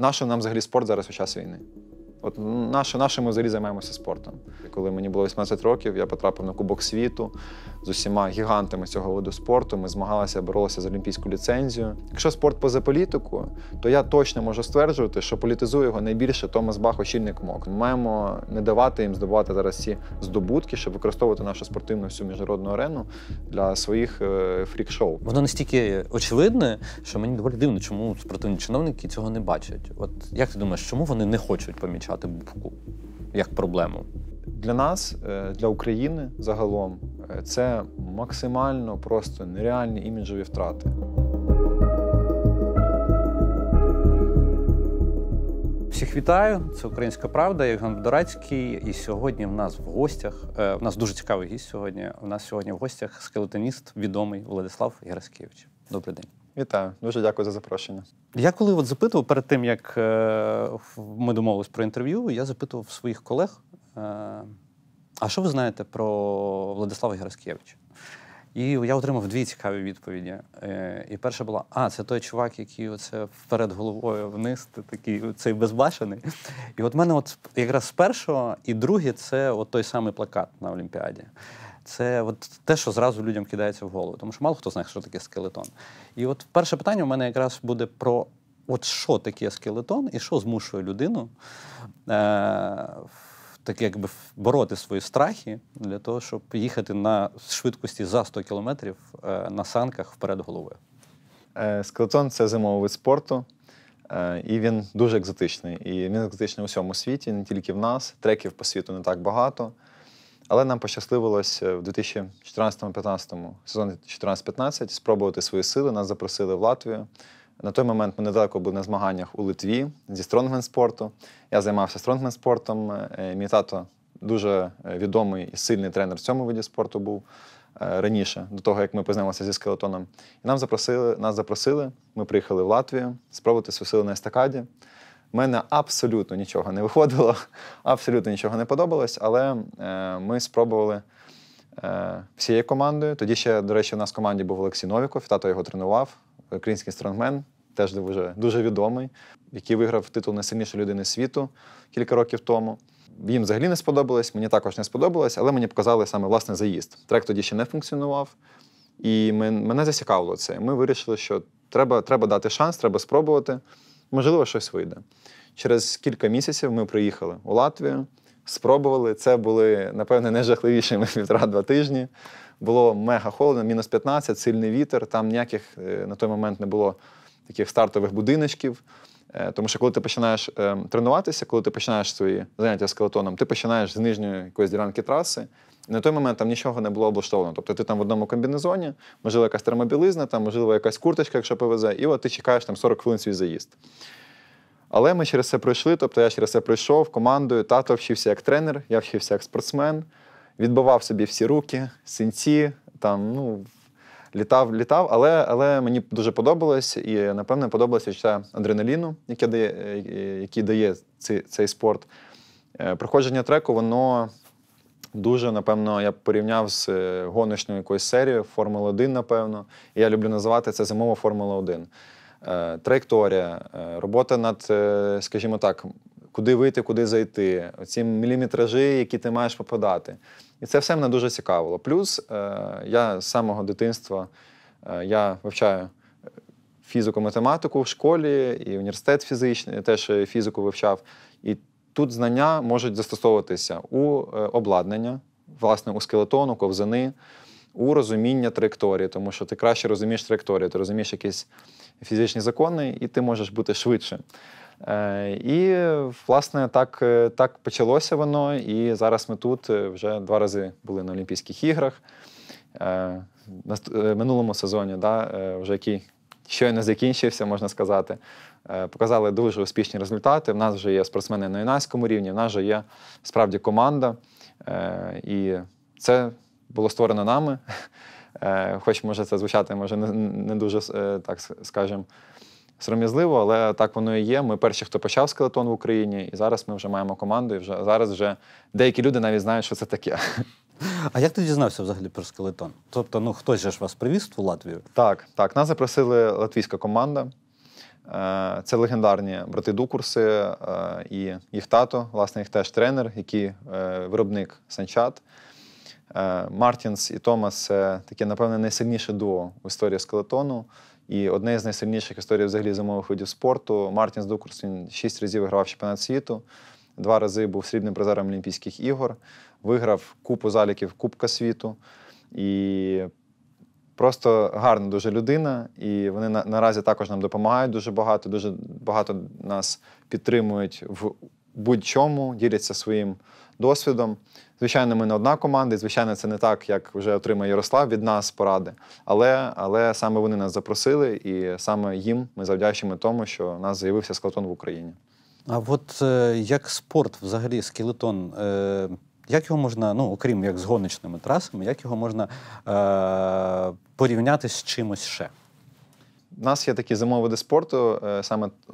Нащо нам взагалі спорт зараз у час війни? От наше, наше ми взагалі займаємося спортом. Коли мені було 18 років, я потрапив на Кубок світу з усіма гігантами цього виду спорту. Ми змагалися, боролися за олімпійську ліцензію. Якщо спорт поза політику, то я точно можу стверджувати, що політизує його найбільше Томас Бах, очільник МОК. Ми маємо не давати їм здобувати зараз ці здобутки, щоб використовувати нашу спортивну всю міжнародну арену для своїх е, фрік-шоу. Воно настільки очевидне, що мені доволі дивно, чому спортивні чиновники цього не бачать. От як ти думаєш, чому вони не хочуть помічати? вивчати бубку як проблему. Для нас, е, для України загалом, е, це максимально просто нереальні іміджові втрати. Всіх вітаю, це Українська Правда, я Євген Бдорацький. І сьогодні в нас в гостях. Е, в нас дуже цікавий гість сьогодні. У нас сьогодні в гостях скелетоніст, відомий Владислав Гераскевич. Добрий день. Вітаю, дуже дякую за запрошення. Я коли от запитував перед тим, як е, ми домовились про інтерв'ю, я запитував своїх колег. Е, а що ви знаєте про Владислава Гераскевича? І я отримав дві цікаві відповіді. Е, і перша була: а, це той чувак, який оце вперед головою вниз, такий цей безбашений. І от мене, от якраз з першого, і друге, це от той самий плакат на Олімпіаді. Це от те, що зразу людям кидається в голову, тому що мало хто знає, що таке скелетон. І от перше питання у мене якраз буде про от що таке скелетон і що змушує людину е, так якби бороти свої страхи для того, щоб їхати на швидкості за 100 кілометрів е, на санках вперед головою. Е, скелетон це зимовий вид спорту. Е, і він дуже екзотичний. І він екзотичний у всьому світі, не тільки в нас. Треків по світу не так багато. Але нам пощасливилось е, в 2014-15 сезоні 14-15 спробувати свої сили. Нас запросили в Латвію. На той момент ми недалеко були на змаганнях у Литві зі стронгмен спорту. Я займався стронгмен спортом. Е, мій тато дуже е, відомий і сильний тренер в цьому виді спорту був раніше, до того як ми познайомилися зі скелетоном. І нам запросили, нас запросили. Ми приїхали в Латвію спробувати свої сили на естакаді. У мене абсолютно нічого не виходило, абсолютно нічого не подобалось, але е, ми спробували е, всією командою. Тоді ще, до речі, у нас в команді був Олексій Новіков, тато його тренував, український стронгмен, теж дуже, дуже відомий, який виграв титул найсильнішої людини світу кілька років тому. Їм взагалі не сподобалось, мені також не сподобалось, але мені показали саме власне заїзд. Трек тоді ще не функціонував, і мене зацікавило це. Ми вирішили, що треба, треба дати шанс, треба спробувати можливо, щось вийде. Через кілька місяців ми приїхали у Латвію, спробували. Це були, напевне, найжахливішими півтора-два тижні. Було мега холодно, мінус 15, сильний вітер. Там ніяких е, на той момент не було таких стартових будиночків. Е, тому що коли ти починаєш е, тренуватися, коли ти починаєш свої заняття скелетоном, ти починаєш з нижньої якоїсь ділянки траси. І на той момент там нічого не було облаштовано. Тобто ти там в одному комбінезоні, можливо, якась термобілизна, там, можливо, якась курточка, якщо повезе, і от ти чекаєш там 40 хвилин свій заїзд. Але ми через це пройшли, тобто я через це пройшов командою, тато вчився як тренер, я вчився як спортсмен, відбивав собі всі руки, синці, там, ну, літав, літав, але але мені дуже подобалось, і напевне подобалося відчуття адреналіну, яке дає, е, е, який дає цей, цей спорт. Е, проходження треку, воно дуже, напевно, я порівняв з гоночною якоюсь серією Формула 1, напевно. І я люблю називати це зимова Формула 1. Траєкторія, робота над, скажімо так, куди вийти, куди зайти, ці міліметражі, які ти маєш попадати. І це все мене дуже цікавило. Плюс е, я з самого дитинства е, я вивчаю фізику-математику в школі, і університет фізичний теж фізику вивчав. І тут знання можуть застосовуватися у е, обладнання, власне, у скелетону, ковзани. У розуміння траєкторії, тому що ти краще розумієш траєкторію, ти розумієш якісь фізичні закони, і ти можеш бути швидше. Е, і, власне, так е, так почалося воно. І зараз ми тут е, вже два рази були на Олімпійських іграх на минулому сезоні, да, вже який щойно закінчився, можна сказати. Показали дуже успішні результати. В нас вже є спортсмени на юнацькому рівні, в нас вже є справді команда. І це було створено нами. Хоч може це звучати, може не дуже так скажемо, сором'язливо, але так воно і є. Ми перші, хто почав скелетон в Україні, і зараз ми вже маємо команду, і вже зараз вже деякі люди навіть знають, що це таке. А як ти дізнався взагалі про скелетон? Тобто, ну хтось же ж вас привіз в Латвію? Так, так. Нас запросили латвійська команда. Е, це легендарні брати Дукурси е, і їх тато, власне, їх теж тренер, який е, виробник санчат. Мартінс і Томас це таке, напевне, найсильніше дуо в історії скелетону. І одне з найсильніших історій взагалі зимових видів спорту. Мартін Здукурс він шість разів вигравав чемпіонат світу, два рази був срібним призером Олімпійських ігор, виграв купу заліків Кубка світу. І просто гарна дуже людина. І вони на, наразі також нам допомагають дуже багато, дуже багато нас підтримують в будь-чому, діляться своїм досвідом. Звичайно, ми не одна команда, і звичайно, це не так, як вже отримає Ярослав від нас поради. Але але саме вони нас запросили, і саме їм ми завдячимо тому, що у нас з'явився скелетон в Україні. А от е, як спорт, взагалі, скелетон, е, як його можна, ну окрім як з гоночними трасами, як його можна е, порівняти з чимось ще? У нас є такі зимові види спорту, е, саме е,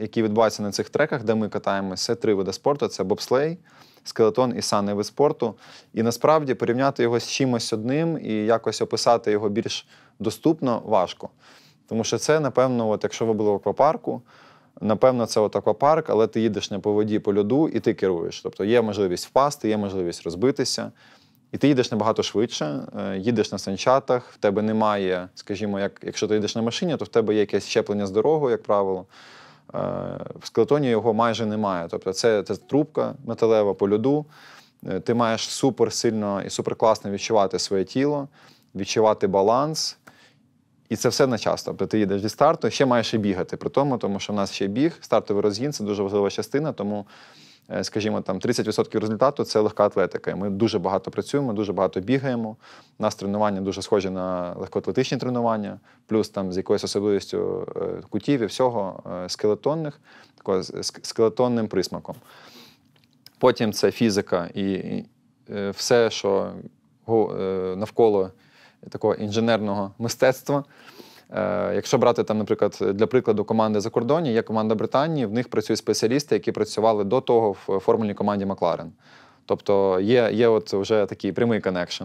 які відбуваються на цих треках, де ми катаємося. Це три види спорту: це бобслей скелетон і сани вид спорту. І насправді порівняти його з чимось одним і якось описати його більш доступно важко. Тому що це, напевно, от якщо ви були в аквапарку, напевно, це от аквапарк, але ти їдеш не по воді, по льоду і ти керуєш. Тобто є можливість впасти, є можливість розбитися. І ти їдеш набагато швидше, е, їдеш на санчатах, в тебе немає, скажімо, як якщо ти їдеш на машині, то в тебе є якесь щеплення з дорогою, як правило. Е, в скелетоні його майже немає. Тобто, це, це трубка металева по льоду. Е, ти маєш супер сильно і супер класно відчувати своє тіло, відчувати баланс. І це все на час. Тобто ти їдеш зі старту, ще маєш і бігати при тому, тому що в нас ще біг, стартовий розгін це дуже важлива частина. Тому Е, скажімо, там 30% результату це легка атлетика. Ми дуже багато працюємо, дуже багато бігаємо. У нас тренування дуже схоже на легкоатлетичні тренування, плюс там з якоюсь особливістю е, кутів і всього е, скелетонних, такого скелетонним присмаком. Потім це фізика і все, що навколо такого інженерного мистецтва. Е, якщо брати там, наприклад, для прикладу команди за кордоні, є команда Британії, в них працюють спеціалісти, які працювали до того в е, формульній команді Макларен. Тобто є є от вже такий прямий коннекшн.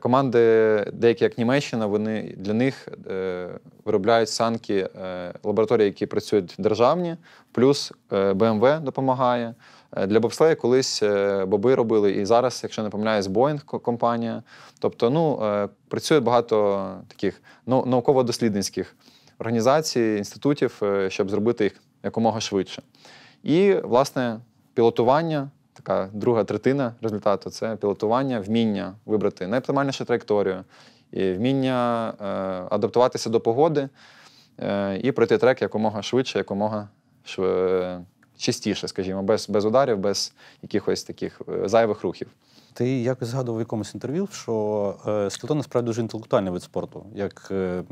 Команди, деякі як Німеччина, вони для них е, виробляють санки лабораторії, які працюють державні, плюс БМВ допомагає. Е, для бобслея колись е, боби робили, і зараз, якщо не помиляюсь, Боїнг компанія. Тобто, ну е, працює багато таких науково-дослідницьких організацій, інститутів, щоб зробити їх якомога швидше. І, власне, пілотування, така друга третина результату це пілотування, вміння вибрати найоптимальнішу траєкторію, і вміння адаптуватися до погоди і пройти трек якомога швидше, якомога швидше частіше, скажімо, без без ударів, без якихось таких е, зайвих рухів. Ти якось згадував в якомусь інтерв'ю, що е, скелетон насправді дуже інтелектуальний вид спорту, як е,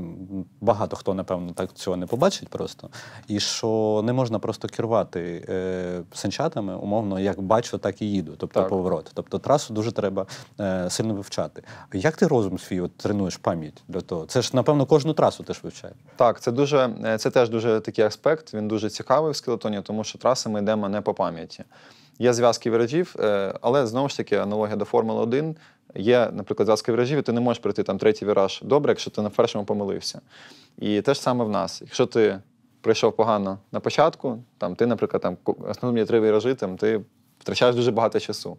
багато хто, напевно, так цього не побачить просто. І що не можна просто керувати е, санчатами, умовно, як бачу, так і їду, тобто так. поворот. Тобто трасу дуже треба е, сильно вивчати. Як ти розум свій от, тренуєш пам'ять для того? Це ж, напевно, кожну трасу теж ж вивчаєш. Так, це дуже е, це теж дуже такий аспект. Він дуже цікавий в скелетоні, тому що траси ми йдемо не по пам'яті. Є зв'язки віражів, е, але знову ж таки аналогія до Формули 1 є, наприклад, зв'язки віражів, і ти не можеш пройти там третій віраж добре, якщо ти на першому помилився. І те ж саме в нас. Якщо ти прийшов погано на початку, там ти, наприклад, там основні три віражі, там ти втрачаєш дуже багато часу.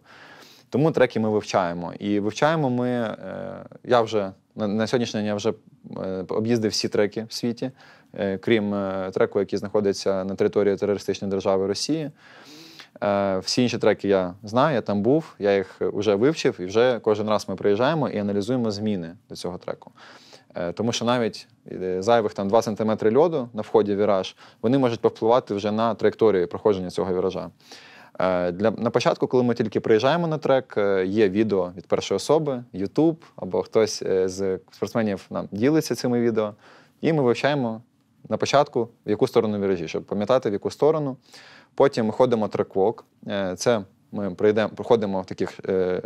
Тому треки ми вивчаємо. І вивчаємо ми. Е, я вже на сьогоднішній день я вже е, об'їздив всі треки в світі, крім треку, який знаходиться на території терористичної держави Росії. Е, всі інші треки я знаю, я там був, я їх вже вивчив, і вже кожен раз ми приїжджаємо і аналізуємо зміни до цього треку. Е, тому що навіть е, зайвих там 2 см льоду на вході віраж вони можуть повпливати вже на траєкторію проходження цього віража. Для на початку, коли ми тільки приїжджаємо на трек, є відео від першої особи, YouTube або хтось з спортсменів нам ділиться цими відео, і ми вивчаємо на початку в яку сторону віражі, щоб пам'ятати, в яку сторону. Потім ми ходимо триквок. Е, це ми прийдемо, проходимо в таких е,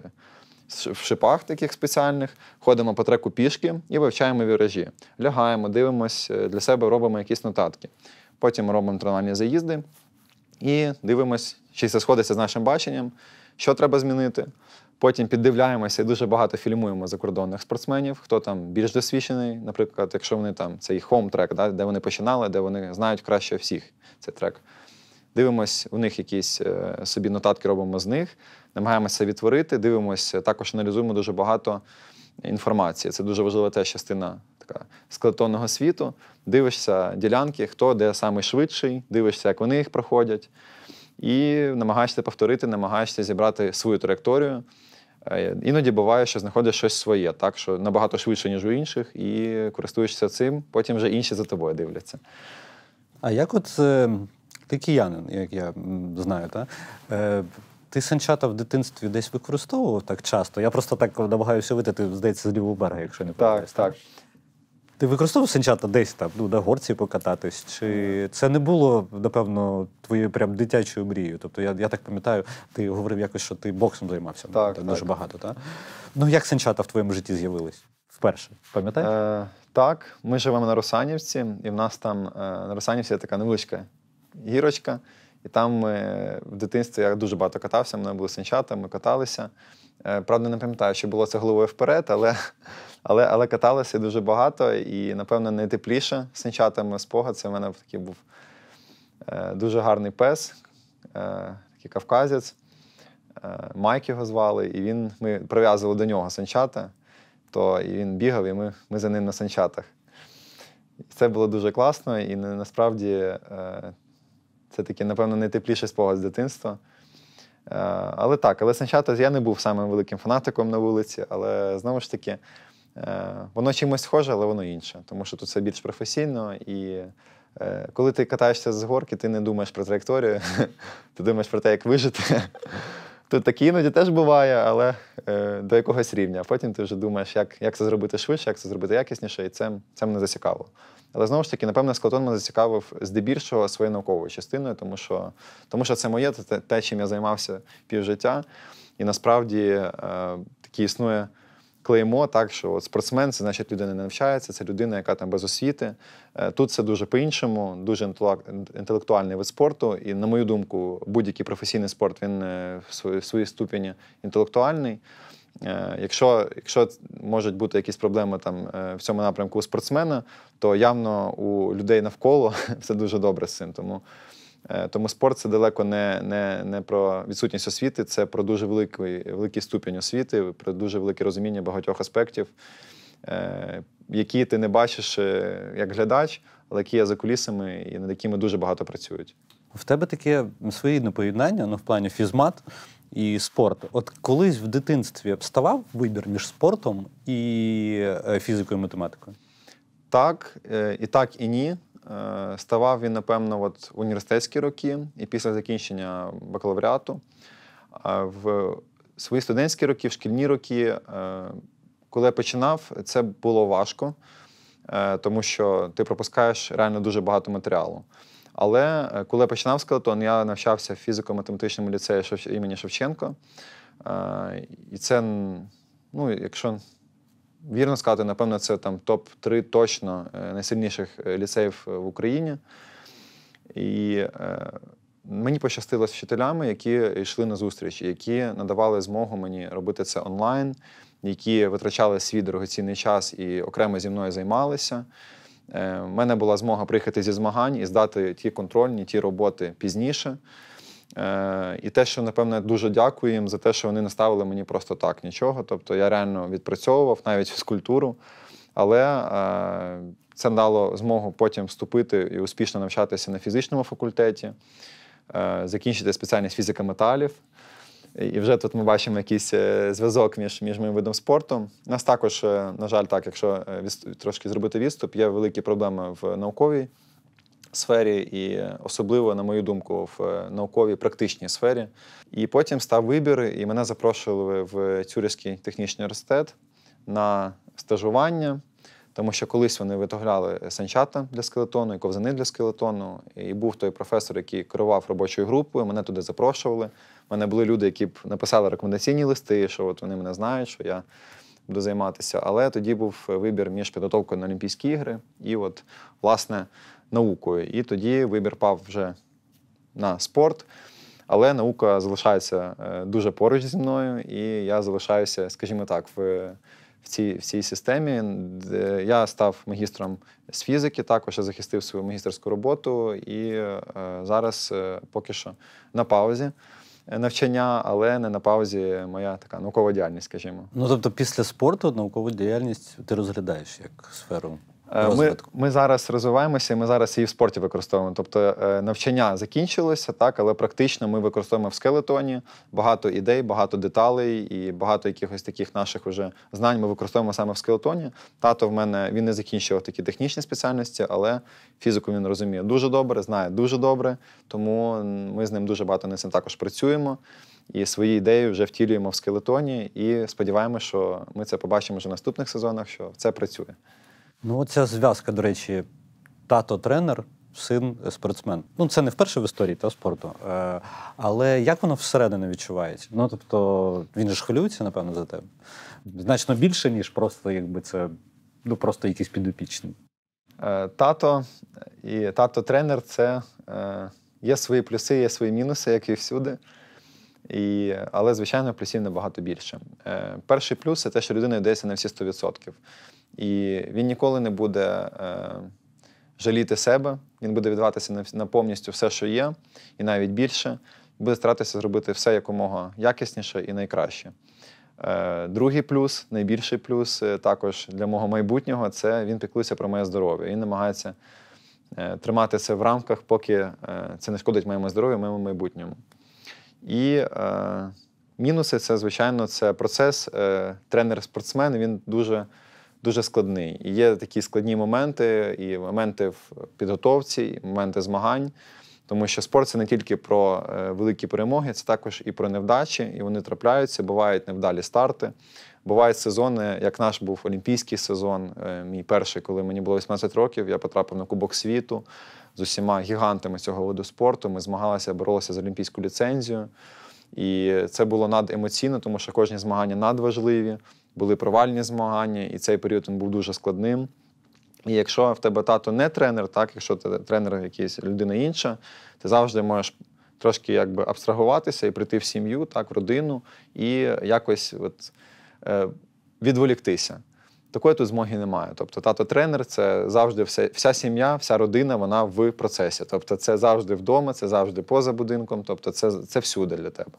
в шипах таких спеціальних, ходимо по треку пішки і вивчаємо віражі. Лягаємо, дивимося, е, для себе робимо якісь нотатки. Потім робимо тренальні заїзди і дивимося, чи це сходиться з нашим баченням, що треба змінити. Потім піддивляємося і дуже багато фільмуємо закордонних спортсменів, хто там більш досвідчений, наприклад, якщо вони там цей хом-трек, да, де вони починали, де вони знають краще всіх цей трек. Дивимось у них якісь е, собі нотатки робимо з них, намагаємося відтворити, дивимося, е, також аналізуємо дуже багато інформації. Це дуже важлива теж частина така скелетонного світу. Дивишся ділянки, хто де найшвидший, дивишся, як вони їх проходять, і намагаєшся повторити, намагаєшся зібрати свою траєкторію. Е, іноді буває, що знаходиш щось своє, так що набагато швидше, ніж у інших, і користуєшся цим, потім вже інші за тобою дивляться. А як от е, ти киянин, як я знаю, та? Е, ти санчата в дитинстві десь використовував так часто? Я просто так намагаюся витати, здається, з лівого берега, якщо не помиляюсь. Так, так. Ти використовував санчата десь там, ну, на горці покататись? Чи це не було, напевно, твоєю прям дитячою мрією? Тобто, я я так пам'ятаю, ти говорив якось, що ти боксом займався ну, так, так, дуже багато, так? Ну як санчата в твоєму житті з'явились? Вперше, пам'ятаєш? Е, Так, ми живемо на Русанівці, і в нас там е, на Русанівці є така невеличка гірочка. І там ми е, в дитинстві я дуже багато катався, в мене були санчата, ми каталися. Е, правда, не пам'ятаю, що було це головою вперед, але але, але каталося дуже багато і, напевно, найтепліше з санчатами спогад. Це в мене такий був е, дуже гарний пес, е, такий кавказець. Майк його звали, і він, ми прив'язували до нього санчата, то і він бігав, і ми ми за ним на санчатах. Це було дуже класно, і насправді це такий, напевно, найтепліший спогад з дитинства. Е, але так, але Санчатос я не був самим великим фанатиком на вулиці, але знову ж таки, е, воно чимось схоже, але воно інше, тому що тут все більш професійно. І е, коли ти катаєшся з горки, ти не думаєш про траєкторію, ти думаєш про те, як вижити то такі іноді теж буває, але е, до якогось рівня. потім ти вже думаєш, як як це зробити швидше, як це зробити якісніше, і це це мене зацікавило. Але знову ж таки, напевне, склатон мене зацікавив здебільшого своєю науковою частиною, тому що тому що це моє, це те, чим я займався півжиття. І насправді е, такі існує клеймо так, що от спортсмен це значить людина не навчається, це людина, яка там без освіти. Е, тут це дуже по-іншому, дуже інтелектуальний вид спорту. І, на мою думку, будь-який професійний спорт він е, в своїй ступені інтелектуальний. Е, якщо якщо можуть бути якісь проблеми там в цьому напрямку у спортсмена, то явно у людей навколо все дуже добре з цим. Тому Е, тому спорт це далеко не не, не про відсутність освіти, це про дуже великий великий ступінь освіти, про дуже велике розуміння багатьох аспектів, е, які ти не бачиш е, як глядач, але які є за кулісами і над якими дуже багато працюють. В тебе таке своєрідне поєднання, ну в плані фізмат і спорт. От колись в дитинстві ставав вибір між спортом і фізикою і математикою? Так, і так, і ні. Е, ставав він, напевно, от університетські роки, і після закінчення бакалавріату. В свої студентські роки, в шкільні роки, е, коли я починав, це було важко, е, тому що ти пропускаєш реально дуже багато матеріалу. Але коли я починав скелетон, я навчався в фізико-математичному ліцеї імені Шевченко. І це, ну, якщо вірно сказати, напевно, це там топ-3 точно е, найсильніших е, ліцеїв е, в Україні. І е, мені пощастило з вчителями, які йшли на зустріч, які надавали змогу мені робити це онлайн, які витрачали свій дорогоцінний час і окремо зі мною займалися. У е, мене була змога приїхати зі змагань і здати ті контрольні, ті роботи пізніше. Е, і те, що напевно дуже дякую їм за те, що вони не ставили мені просто так нічого. Тобто я реально відпрацьовував навіть фізкультуру, але е, це дало змогу потім вступити і успішно навчатися на фізичному факультеті, е, закінчити спеціальність фізика металів. І вже тут ми бачимо якийсь зв'язок між між моїм видом спорту. У Нас також, на жаль, так, якщо трошки зробити відступ, є великі проблеми в науковій сфері, і особливо, на мою думку, в е, науковій практичній сфері. І потім став вибір, і мене запрошували в Цюрихський технічний університет на стажування. Тому що колись вони виготовляли санчата для скелетону і ковзани для скелетону. І був той професор, який керував робочою групою. Мене туди запрошували. У мене були люди, які б написали рекомендаційні листи, що от вони мене знають, що я буду займатися. Але тоді був вибір між підготовкою на Олімпійські ігри і, от, власне, наукою. І тоді вибір пав вже на спорт. Але наука залишається е, дуже поруч зі мною, і я залишаюся, скажімо так, в в, цій в цій системі. Я став магістром з фізики, також я захистив свою магістерську роботу і е, зараз е, поки що на паузі е, навчання, але не на паузі моя така наукова діяльність, скажімо. Ну тобто, після спорту наукову діяльність ти розглядаєш як сферу. Е, ми ми зараз розвиваємося, і ми зараз її в спорті використовуємо. Тобто е, навчання закінчилося, так, але практично ми використовуємо в скелетоні багато ідей, багато деталей і багато якихось таких наших вже знань ми використовуємо саме в скелетоні. Тато в мене він не закінчував такі технічні спеціальності, але фізику він розуміє дуже добре, знає дуже добре. Тому ми з ним дуже багато над цим також працюємо. І свої ідеї вже втілюємо в скелетоні, і сподіваємося, що ми це побачимо вже в наступних сезонах, що це працює. Ну, оця зв'язка, до речі, тато тренер, син спортсмен. Ну, це не вперше в історії та спорту. Е, Але як воно всередині відчувається? Ну, тобто, він ж хвилюється, напевно, за тебе. Значно більше, ніж просто, якби це ну, просто якісь підопічні. Е, тато і тато-тренер це е, є свої плюси, є свої мінуси, як і всюди. І, Але, звичайно, плюсів набагато більше. Е, Перший плюс це те, що людина йдеться на всі 100%. І він ніколи не буде е, жаліти себе, він буде віддаватися на, на повністю все, що є, і навіть більше, буде старатися зробити все якомога якісніше і найкраще. Е, Другий плюс, найбільший плюс е, також для мого майбутнього це він піклується про моє здоров'я. Він намагається е, тримати це в рамках, поки е, це не шкодить моєму здоров'ю, моєму майбутньому. І е, мінуси це, звичайно, це процес. Е, Тренер-спортсмен, він дуже дуже складний. І є такі складні моменти, і моменти в підготовці, і моменти змагань. Тому що спорт це не тільки про е, великі перемоги, це також і про невдачі, і вони трапляються. Бувають невдалі старти. Бувають сезони, як наш був олімпійський сезон. Е, мій перший, коли мені було 18 років, я потрапив на Кубок світу з усіма гігантами цього виду спорту. Ми змагалися, боролися за олімпійську ліцензію. І це було надемоційно, тому що кожні змагання надважливі, були провальні змагання, і цей період він був дуже складним. І якщо в тебе тато не тренер, так якщо ти тренер якийсь людина інша, ти завжди можеш трошки якби абстрагуватися і прийти в сім'ю, так, в родину, і якось от, е, відволіктися. Такої тут змоги немає. Тобто, тато тренер це завжди все, вся сім'я, вся родина, вона в процесі. Тобто, це завжди вдома, це завжди поза будинком, тобто це це всюди для тебе.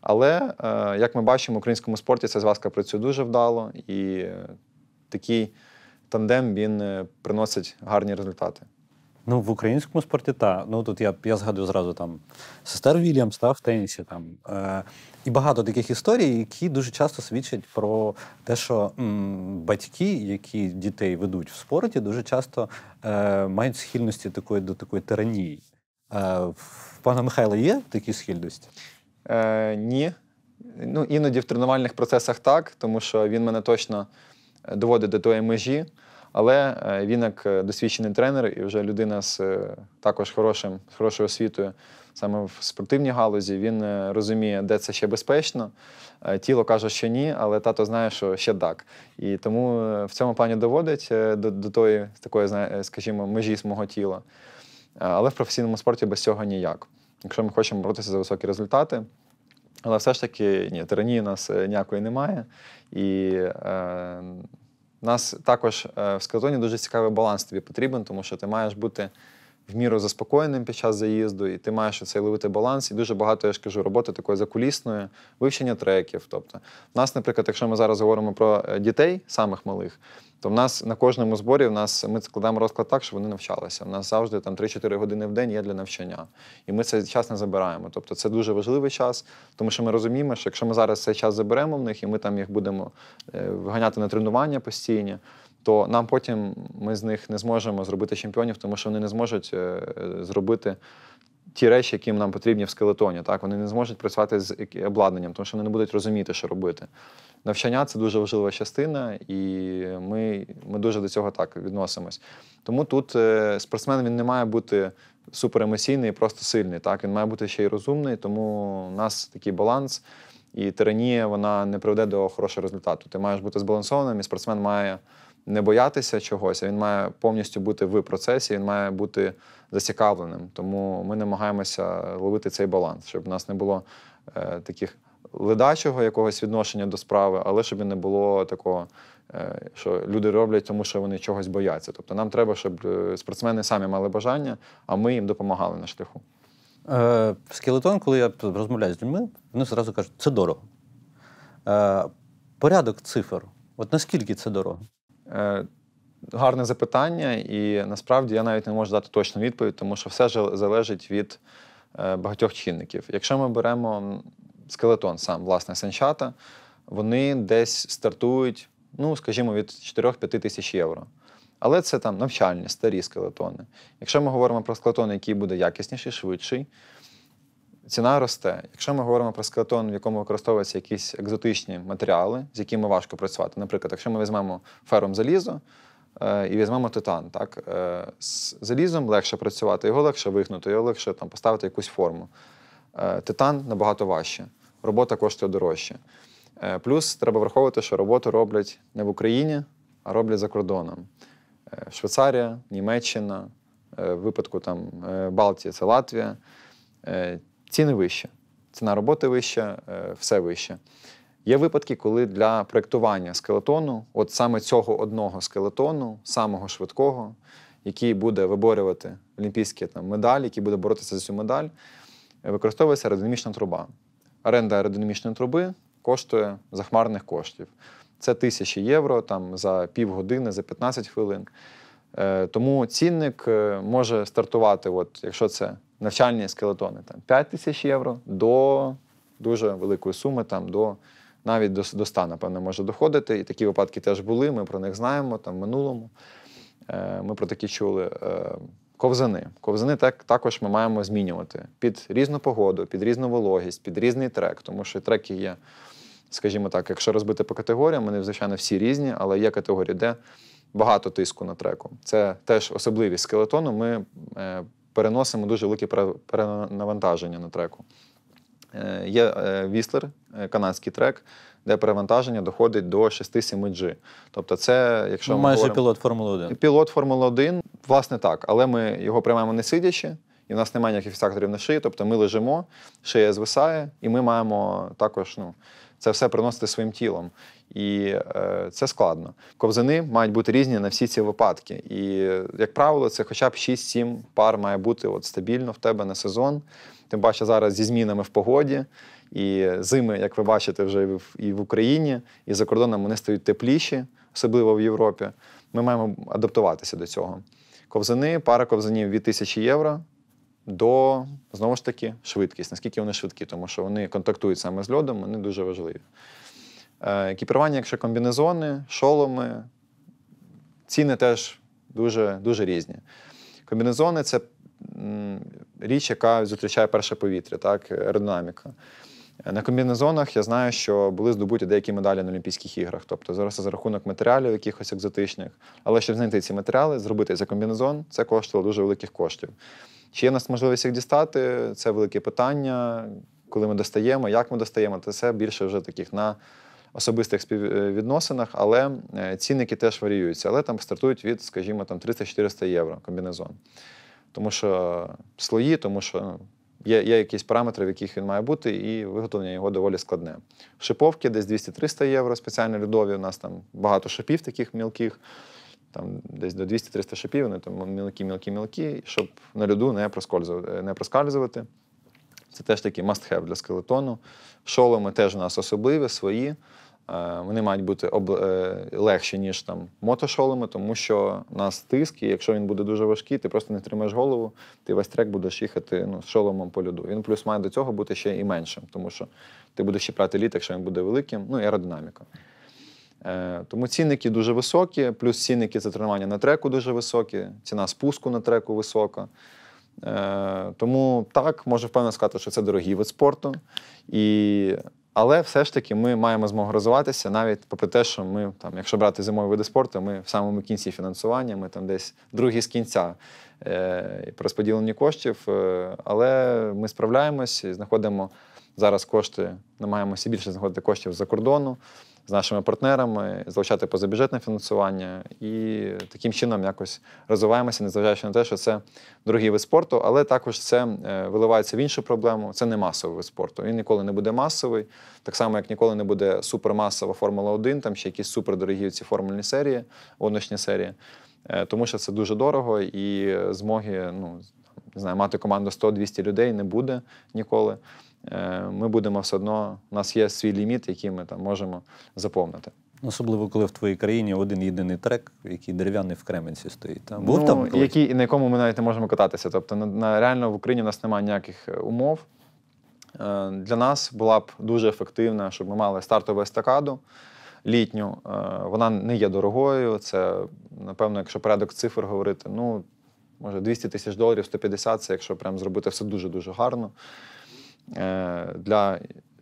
Але, е, як ми бачимо, в українському спорті ця зв'язка працює дуже вдало, і такий тандем він е, приносить гарні результати. Ну, в українському спорті так. Ну тут я я згадую зразу там сестер Вільям став в тенісі там. Е, І багато таких історій, які дуже часто свідчать про те, що м, батьки, які дітей ведуть в спорті, дуже часто е, мають схильності такої до такої тиранії. Е, В пана Михайла є такі схильності? Е, Ні. Ну, іноді в тренувальних процесах так, тому що він мене точно доводить до тої межі. Але е, він, як е, досвідчений тренер, і вже людина з е, також хорошим, з хорошою освітою, саме в спортивній галузі, він розуміє, де це ще безпечно. Тіло каже, що ні, але тато знає, що ще так. І тому в цьому плані доводить до до тої такої, скажімо, межі свого тіла. Але в професійному спорті без цього ніяк. Якщо ми хочемо боротися за високі результати. Але все ж таки ні, тиранії у нас ніякої немає. І е, у нас також е, в скелетоні дуже цікавий баланс тобі потрібен, тому що ти маєш бути в міру заспокоєним під час заїзду, і ти маєш цей ловити баланс. І дуже багато я ж кажу роботи такої закулісної, вивчення треків. Тобто, в нас, наприклад, якщо ми зараз говоримо про е, дітей, самих малих. То в нас на кожному зборі в нас ми складаємо розклад так, щоб вони навчалися. У нас завжди там 3-4 години в день є для навчання, і ми цей час не забираємо. Тобто це дуже важливий час, тому що ми розуміємо, що якщо ми зараз цей час заберемо в них, і ми там їх будемо е, вганяти на тренування постійні то нам потім ми з них не зможемо зробити чемпіонів, тому що вони не зможуть е, зробити ті речі, які нам потрібні в скелетоні. Так вони не зможуть працювати з обладнанням, тому що вони не будуть розуміти, що робити. Навчання це дуже важлива частина, і ми ми дуже до цього так відносимось. Тому тут е, спортсмен він не має бути суперемоційний і просто сильний. Так він має бути ще й розумний, тому у нас такий баланс. І тиранія вона не приведе до хорошого результату. Ти маєш бути збалансованим, і спортсмен має не боятися чогось, а він має повністю бути в процесі, він має бути зацікавленим. Тому ми намагаємося ловити цей баланс, щоб у нас не було е, таких ледачого якогось відношення до справи, але щоб не було такого, е, що люди роблять, тому що вони чогось бояться. Тобто нам треба, щоб е, спортсмени самі мали бажання, а ми їм допомагали на шляху. Е, Скелетон, коли я розмовляю з людьми, вони зразу кажуть, це дорого. Е, Порядок цифр. От наскільки це дорого? Е, гарне запитання, і насправді я навіть не можу дати точну відповідь, тому що все залежить від е, багатьох чинників. Якщо ми беремо скелетон сам, власне, санчата, вони десь стартують, ну, скажімо, від 4-5 тисяч євро. Але це там навчальні, старі скелетони. Якщо ми говоримо про скелетон, який буде якісніший, швидший, ціна росте. Якщо ми говоримо про скелетон, в якому використовуються якісь екзотичні матеріали, з якими важко працювати. Наприклад, якщо ми візьмемо фером залізо е, і візьмемо титан, так е, з залізом легше працювати, його легше вигнути, його легше там поставити якусь форму. Е, титан набагато важче, робота коштує дорожче. Плюс треба враховувати, що роботу роблять не в Україні, а роблять за кордоном. Швейцарія, Німеччина, в випадку там Балтії це Латвія. Ціни вищі, ціна роботи вища, е, все вище. Є випадки, коли для проєктування скелетону, от саме цього одного скелетону, самого швидкого, який буде виборювати олімпійські там, медалі, який буде боротися за цю медаль, е, використовується аеродинамічна труба. Аренда аеродинамічної труби коштує захмарних коштів. Це тисячі євро там, за півгодини, за 15 хвилин. Е, тому цінник може стартувати, от, якщо це навчальні скелетони там 5 тисяч євро до дуже великої суми, там до навіть до, до 100, напевно, може доходити. І такі випадки теж були. Ми про них знаємо там в минулому. Е, Ми про такі чули. Е, Ковзани. Ковзани так, також ми маємо змінювати під різну погоду, під різну вологість, під різний трек, тому що треки є, скажімо так, якщо розбити по категоріям, вони, звичайно, всі різні, але є категорії, де багато тиску на треку. Це теж особливість скелетону. Ми е, переносимо дуже велике перенавантаження на треку. Е, є е, Віслер, е, канадський трек, де перевантаження доходить до 6-7G. Тобто, це, якщо ми майже говоримо, пілот Формули 1. Пілот Формули 1, власне так, але ми його приймаємо не сидячи, і в нас немає ніяких факторів на шиї. Тобто ми лежимо, шия звисає, і ми маємо також ну, це все приносити своїм тілом і е, це складно. Ковзани мають бути різні на всі ці випадки. І, як правило, це хоча б 6-7 пар має бути от стабільно в тебе на сезон. Тим паче зараз зі змінами в погоді. І зими, як ви бачите, вже і в Україні, і за кордоном вони стають тепліші, особливо в Європі. Ми маємо адаптуватися до цього. Ковзани, пара ковзанів від 1000 євро до знову ж таки швидкість. Наскільки вони швидкі, тому що вони контактують саме з льодом, вони дуже важливі. Е, екіпірування, якщо комбінезони, шоломи, ціни теж дуже дуже різні. Комбінезони це річ, яка зустрічає перше повітря, так, аеродинаміка. На комбінезонах я знаю, що були здобуті деякі медалі на Олімпійських іграх. Тобто зараз за рахунок матеріалів якихось екзотичних. Але щоб знайти ці матеріали, зробити за комбінезон, це коштувало дуже великих коштів. Чи є в нас можливість їх дістати? Це велике питання. Коли ми достаємо, як ми достаємо, то це більше вже таких на особистих співвідносинах, е, але е, цінники теж варіюються. Але там стартують від, скажімо, там 300-400 євро комбінезон. Тому що слої, тому що ну, є є якісь параметри, в яких він має бути, і виготовлення його доволі складне. Шиповки десь 200-300 євро, спеціально льодові. У нас там багато шипів таких мілких, там десь до 200-300 шипів, вони там мілкі-мілкі-мілкі, щоб на льоду не проскальзувати. Е, не проскальзувати. Це теж такий must-have для скелетону. Шоломи теж у нас особливі, свої. Е, вони мають бути об... Е, легші, ніж там мотошолами, тому що у нас тиск, і якщо він буде дуже важкий, ти просто не тримаєш голову, ти весь трек будеш їхати ну, з шоломом по льоду. Він плюс має до цього бути ще і меншим, тому що ти будеш чіпляти літ, якщо він буде великим, ну і аеродинаміка. Е, тому цінники дуже високі, плюс цінники за тренування на треку дуже високі, ціна спуску на треку висока. Е, тому так, можу впевнено сказати, що це дорогий вид спорту. І але все ж таки ми маємо змогу розвиватися навіть попри те, що ми там, якщо брати зимові види спорту, ми в самому кінці фінансування, ми там десь другі з кінця е, розподілені коштів. Е, але ми справляємось і знаходимо зараз кошти, намагаємося більше знаходити коштів з-за кордону з нашими партнерами, залучати позабюджетне фінансування і таким чином якось розвиваємося, незважаючи на те, що це дорогий вид спорту, але також це е, виливається в іншу проблему. Це не масовий вид спорту. Він ніколи не буде масовий, так само, як ніколи не буде супермасова Формула 1, там ще якісь супердорогі ці формульні серії, одночні серії. Е, тому що це дуже дорого і е, змоги, ну не знаю, мати команду 100-200 людей не буде ніколи. Е, ми будемо все одно, у нас є свій ліміт, який ми там можемо заповнити. Особливо, коли в твоїй країні один єдиний трек, який дерев'яний в Кременці стоїть. Там був ну, там який, на якому ми навіть не можемо кататися. Тобто, на, на реально в Україні в нас немає ніяких е, умов. Е, для нас була б дуже ефективна, щоб ми мали стартову естакаду літню. вона не є дорогою. Це, напевно, якщо порядок цифр говорити, ну може 200 тисяч доларів, 150 це якщо прям зробити все дуже дуже гарно. Е, для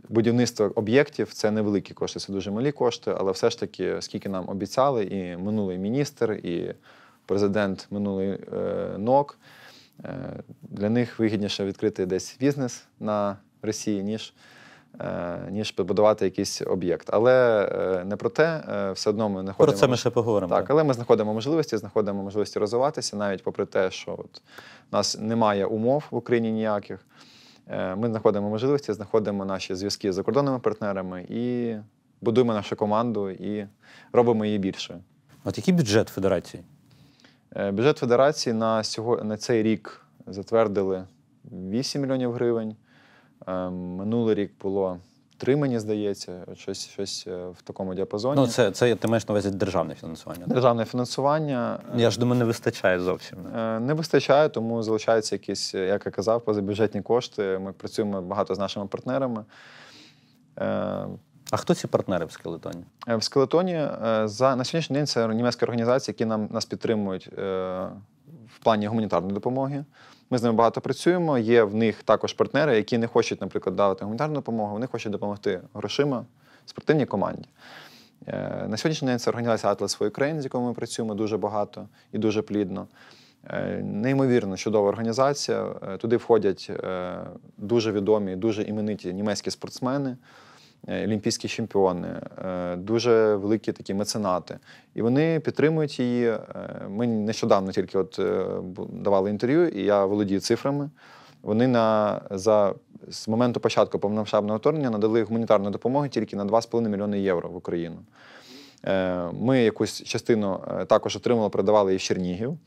будівництва об'єктів це невеликі кошти, це дуже малі кошти, але все ж таки, скільки нам обіцяли, і минулий міністр, і президент минулий е, НОК. Е, для них вигідніше відкрити десь бізнес на Росії, ніж ніж побудувати якийсь об'єкт. Але не про те, все одно ми знаходимо. Про це ми ще поговоримо. Так, але ми знаходимо можливості, знаходимо можливості розвиватися, навіть попри те, що от у нас немає умов в Україні ніяких. Е, ми знаходимо можливості, знаходимо наші зв'язки з закордонними партнерами і будуємо нашу команду і робимо її більше. От який бюджет федерації? Е, бюджет федерації на сьогодні, на цей рік затвердили 8 мільйонів гривень. Ем, минулий рік було Три, мені здається, щось щось е, в такому діапазоні. Ну, це це ти маєш на увазі державне фінансування. Державне фінансування. Е, я ж думаю, не вистачає зовсім. Е, не вистачає, тому залишаються якісь, як я казав, позабюджетні кошти. Ми працюємо багато з нашими партнерами. А хто ці партнери в Скелетоні? В Скелетоні за на сьогоднішній день це німецькі організації, які нам нас підтримують в плані гуманітарної допомоги. Ми з ними багато працюємо. Є в них також партнери, які не хочуть, наприклад, давати гуманітарну допомогу, вони хочуть допомогти грошима спортивній команді. Е, на сьогоднішній день це організація Atlas for Ukraine, з якою ми працюємо дуже багато і дуже плідно. Е, неймовірно чудова організація. Е, туди входять дуже відомі, дуже імениті німецькі спортсмени. Е, олімпійські чемпіони, е, дуже великі такі меценати. І вони підтримують її. Е, ми нещодавно тільки от давали інтерв'ю, і я володію цифрами. Вони на за з моменту початку повномасштабного вторгнення надали гуманітарну допомогу тільки на 2,5 мільйони євро в Україну. Ми якусь частину також отримали, продавали і в Чернігів.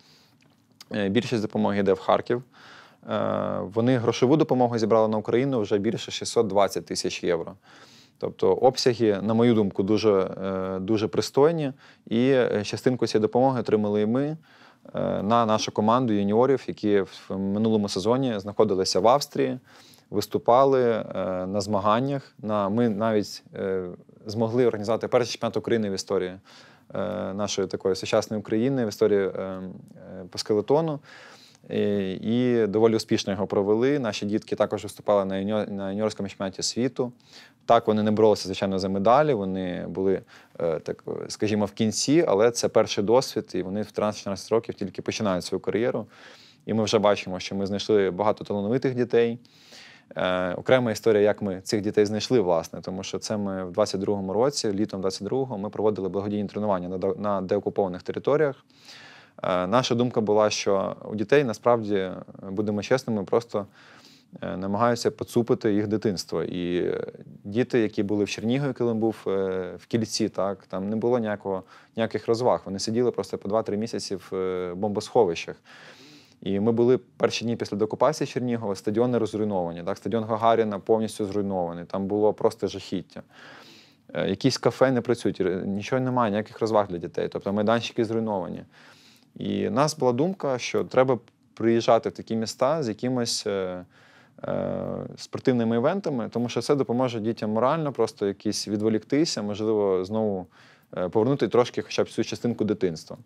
Більшість допомоги йде в Харків. Вони грошову допомогу зібрали на Україну вже більше 620 тисяч євро. Тобто обсяги, на мою думку, дуже е, дуже пристойні. І е, частинку цієї допомоги отримали і ми е, на нашу команду юніорів, які в минулому сезоні знаходилися в Австрії, виступали на змаганнях. Ми навіть змогли організувати перший чемпіонат України в історії нашої такої сучасної України, в історії ем, по скелетону. Е, і доволі успішно його провели. Наші дітки також виступали на юніорському чемпіонаті світу. Так, вони не боролися, звичайно, за медалі. Вони були, е, так скажімо, в кінці, але це перший досвід, і вони в 13-14 років тільки починають свою кар'єру. І ми вже бачимо, що ми знайшли багато талановитих дітей. Е, окрема історія, як ми цих дітей знайшли, власне, тому що це ми в 22-му році, літом 22-го, ми проводили благодійні тренування на на деокупованих територіях. Е, наша думка була, що у дітей насправді, е, будемо чесними, просто е, намагаються поцупити їх дитинство. І діти, які були в Чернігові, коли він був в кільці, так там не було ніякого, ніяких розваг. Вони сиділи просто по 2-3 місяці в бомбосховищах. І ми були перші дні після докупації Чернігова, стадіони розруйновані. Так, Стадіон Гагаріна повністю зруйнований, там було просто жахіття. Якісь кафе не працюють, нічого немає, ніяких розваг для дітей. Тобто майданчики зруйновані. І в нас була думка, що треба приїжджати в такі міста з якимось. Е, е, спортивними івентами, тому що це допоможе дітям морально, просто якісь відволіктися, можливо, знову е, повернути трошки хоча б цю частинку дитинства.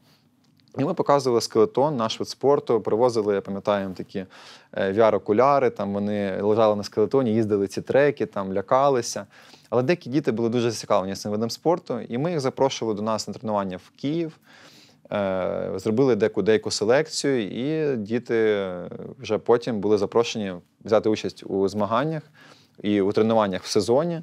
І ми показували скелетон, наш вид спорту, привозили, я пам'ятаю, такі VR-окуляри, там вони лежали на скелетоні, їздили ці треки, там лякалися. Але деякі діти були дуже зацікавлені цим видом спорту, і ми їх запрошували до нас на тренування в Київ. Е, зробили деку деяку селекцію, і діти вже потім були запрошені взяти участь у змаганнях і у тренуваннях в сезоні.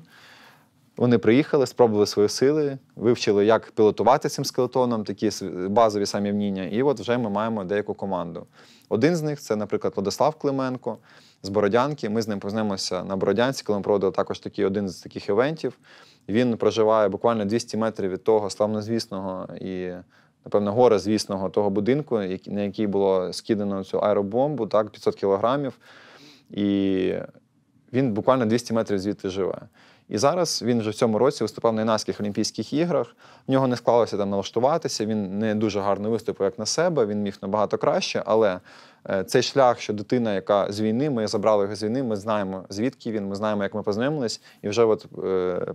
Вони приїхали, спробували свої сили, вивчили, як пілотувати цим скелетоном, такі базові самі вміння. І от вже ми маємо деяку команду. Один з них це, наприклад, Владислав Клименко з Бородянки. Ми з ним познаємося на Бородянці, коли ми проводили також такий один з таких івентів. Він проживає буквально 200 метрів від того славнозвісного і напевно, горе звісного того будинку, на який було скидано цю аеробомбу, так, 500 кілограмів. І він буквально 200 метрів звідти живе. І зараз він вже в цьому році виступав на юнацьких Олімпійських іграх. В нього не склалося там налаштуватися. Він не дуже гарно виступив як на себе. Він міг набагато краще. Але е, цей шлях, що дитина, яка з війни, ми забрали його з війни. Ми знаємо звідки він, ми знаємо, як ми познайомились, і вже от. Е,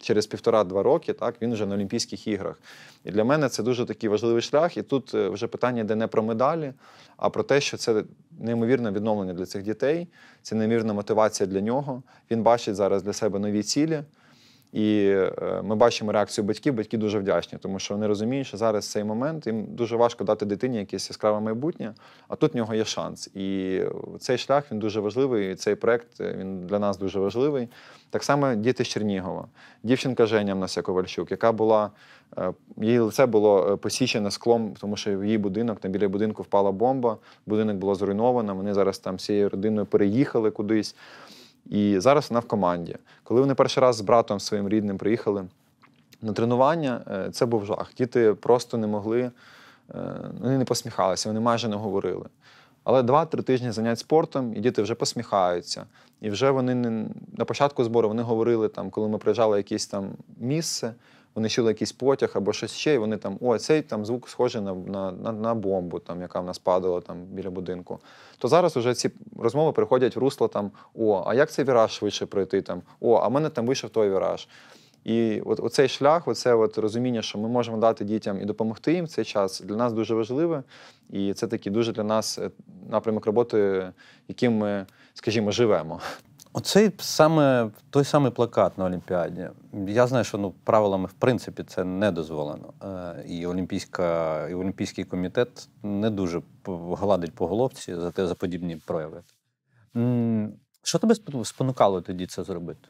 через півтора-два роки, так він вже на Олімпійських іграх. І для мене це дуже такий важливий шлях. І тут е, вже питання йде не про медалі, а про те, що це неймовірне відновлення для цих дітей, це неймовірна мотивація для нього. Він бачить зараз для себе нові цілі. І е, ми бачимо реакцію батьків. Батьки дуже вдячні, тому що вони розуміють, що зараз цей момент їм дуже важко дати дитині якесь яскраве майбутнє, а тут в нього є шанс. І е, цей шлях він дуже важливий. і Цей проект він для нас дуже важливий. Так само діти з Чернігова, дівчинка Женя в Ковальчук, яка була, е, її лице було е, посічене склом, тому що в її будинок там біля будинку впала бомба, будинок було зруйновано. Вони зараз там всією родиною переїхали кудись. І зараз вона в команді. Коли вони перший раз з братом своїм рідним приїхали на тренування, е, це був жах. Діти просто не могли, вони не посміхалися, вони майже не говорили. Але 2-3 тижні занять спортом, і діти вже посміхаються. І вже вони не на початку збору вони говорили, там, коли ми приїжджали в якесь там місце, вони чули якийсь потяг або щось ще, і вони там, о, цей там звук схожий на на, на, на бомбу, там, яка в нас падала там, біля будинку. То зараз вже ці розмови приходять в русло там, о, а як цей віраж швидше пройти? Там, О, а в мене там вийшов той віраж. І от оцей шлях, оце от розуміння, що ми можемо дати дітям і допомогти їм в цей час, для нас дуже важливе. І це такий дуже для нас е, напрямок роботи, яким ми, скажімо, живемо. Оцей саме той самий плакат на Олімпіаді. Я знаю, що ну правилами в принципі це не дозволено. Е, і Олімпійська, і Олімпійський комітет не дуже гладить по головці за те за подібні прояви. Що тебе спонукало тоді це зробити?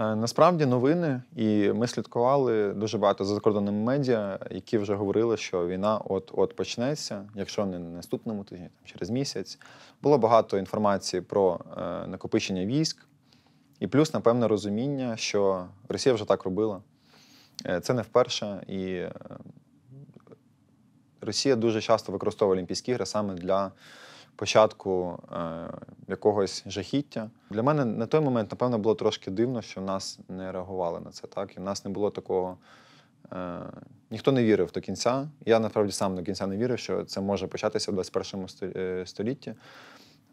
Е, насправді новини, і ми слідкували дуже багато за закордонними медіа, які вже говорили, що війна от-от почнеться, якщо не на наступному тижні, там через місяць. Було багато інформації про е, накопичення військ, і плюс, напевне, розуміння, що Росія вже так робила. Е, це не вперше, і е, Росія дуже часто використовує Олімпійські ігри саме для початку е, якогось жахіття. Для мене на той момент, напевно, було трошки дивно, що в нас не реагували на це. так? І в нас не було такого. Е, ніхто не вірив до кінця. Я насправді сам до кінця не вірив, що це може початися в 21 е, столітті.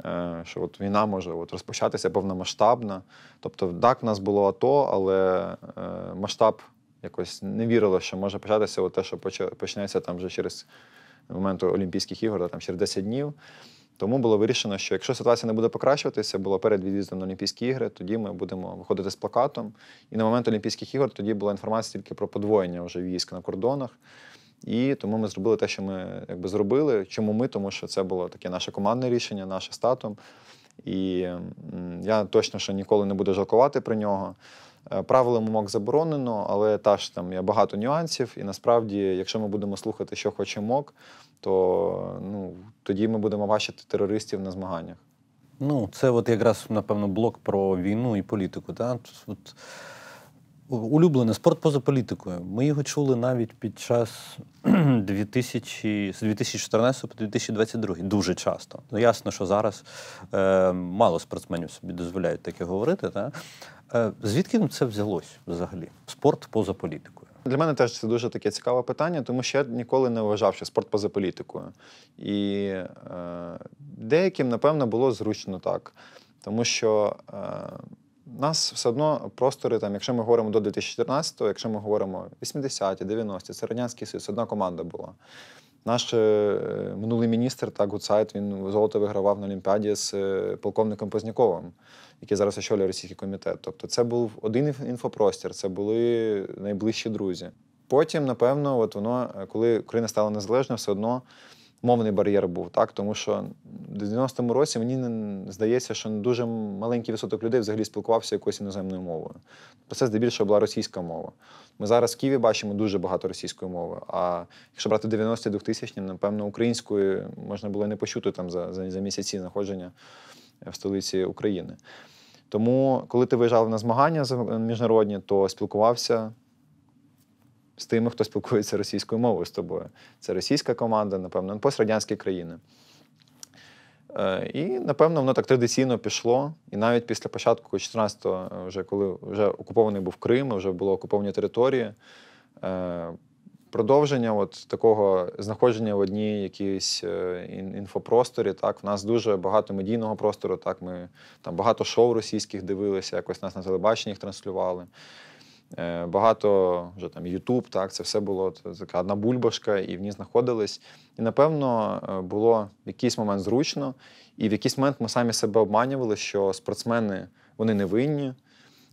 Е, що от війна може от розпочатися повномасштабна. Тобто, так, в нас було АТО, але е, масштаб якось не вірило, що може початися от те, що почнеться там вже через момент Олімпійських ігор, там через 10 днів. Тому було вирішено, що якщо ситуація не буде покращуватися, було перед від'їздом на Олімпійські ігри, тоді ми будемо виходити з плакатом. І на момент Олімпійських ігор тоді була інформація тільки про подвоєння вже військ на кордонах. І тому ми зробили те, що ми якби зробили. Чому ми? Тому що це було таке наше командне рішення, наше статом. І я точно що ніколи не буду жалкувати про нього. Е, правилами МОК заборонено, але та ж там є багато нюансів, і насправді, якщо ми будемо слухати, що хоче МОК, то ну, тоді ми будемо бачити терористів на змаганнях. Ну, це от якраз, напевно, блок про війну і політику. Так? От, Улюблений спорт поза політикою. Ми його чули навіть під час 2000, з 2014 по 2022. Дуже часто. Ну, Ясно, що зараз е, мало спортсменів собі дозволяють таке говорити. Та? Е, звідки це взялось взагалі? Спорт поза політикою? Для мене теж це дуже таке цікаве питання, тому що я ніколи не вважав, що спорт поза політикою. І е, деяким, напевно, було зручно так. Тому що е, нас все одно простори, там, якщо ми говоримо до 2014-го, якщо ми говоримо 80-ті, 90-ті, це Радянський Союз, одна команда була. Наш е, минулий міністр так Гуцайт, він золото вигравав на Олімпіаді з е, полковником Позняковим, який зараз очолює російський комітет. Тобто, це був один інфопростір, це були найближчі друзі. Потім, напевно, от воно, е, коли Україна стала незалежною, все одно мовний бар'єр був, так тому що в 90-му році мені здається, що дуже маленький висоток людей взагалі спілкувався якоюсь іноземною мовою. Тобто це здебільшого була російська мова. Ми зараз в Києві бачимо дуже багато російської мови. А якщо брати 90 2000-ті, напевно, українською можна було не почути там за, за, за місяці знаходження в столиці України. Тому, коли ти виїжджав на змагання міжнародні, то спілкувався з тими, хто спілкується російською мовою з тобою. Це російська команда, напевно, ну, пострадянські країни. Е, і, напевно, воно так традиційно пішло. І навіть після початку 14-го, е, вже коли вже окупований був Крим, вже було окуповані території. Е, продовження от такого знаходження в одній якійсь інфопросторі. Так, в нас дуже багато медійного простору. Так, ми там багато шоу російських дивилися, якось нас на телебаченні їх транслювали. Е, багато вже там Ютуб, так це все було така одна бульбашка, і в ній знаходились. І напевно е, було в якийсь момент зручно, і в якийсь момент ми самі себе обманювали, що спортсмени вони не винні.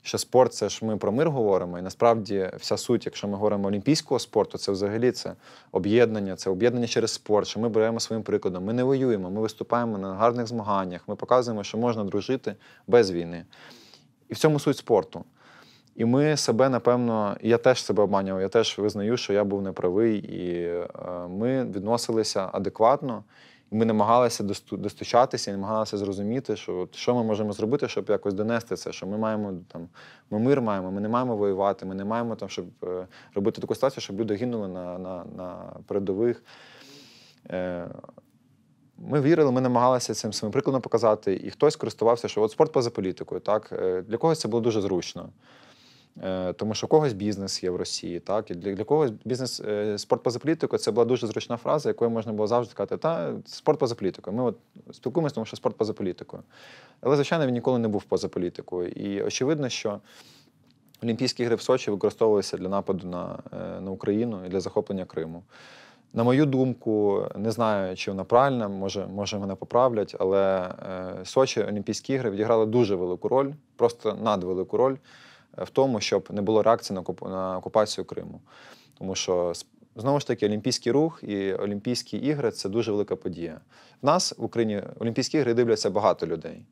Що спорт це ж ми про мир говоримо, і насправді вся суть, якщо ми говоримо олімпійського спорту, це взагалі це об'єднання, це об'єднання через спорт. Що ми беремо своїм прикладом. Ми не воюємо, ми виступаємо на гарних змаганнях, ми показуємо, що можна дружити без війни. І в цьому суть спорту. І ми себе, напевно, я теж себе обманював, я теж визнаю, що я був неправий, і е, ми відносилися адекватно, і ми намагалися достучатися, і намагалися зрозуміти, що от, що ми можемо зробити, щоб якось донести це, що ми маємо там, ми мир маємо, ми не маємо воювати, ми не маємо там, щоб е, робити таку ситуацію, щоб люди гинули на, на, на передових. Е, ми вірили, ми намагалися цим своїм прикладом показати, і хтось користувався, що от спорт поза політикою, так для когось це було дуже зручно. Е, тому що у когось бізнес є в Росії, так і для для когось бізнес е, спорт поза політикою це була дуже зручна фраза, якою можна було завжди сказати, та спорт поза політикою. Ми от спілкуємося, тому що спорт поза політикою. Але, звичайно, він ніколи не був поза політикою. І очевидно, що Олімпійські ігри в Сочі використовувалися для нападу на, е, на Україну і для захоплення Криму. На мою думку, не знаю, чи вона правильна, може, може мене поправлять, але Сочі Олімпійські ігри відіграли дуже велику роль, просто надвелику роль в тому, щоб не було реакції на окупацію Криму. Тому що знову ж таки Олімпійський рух і Олімпійські ігри це дуже велика подія. В нас в Україні Олімпійські ігри дивляться багато людей.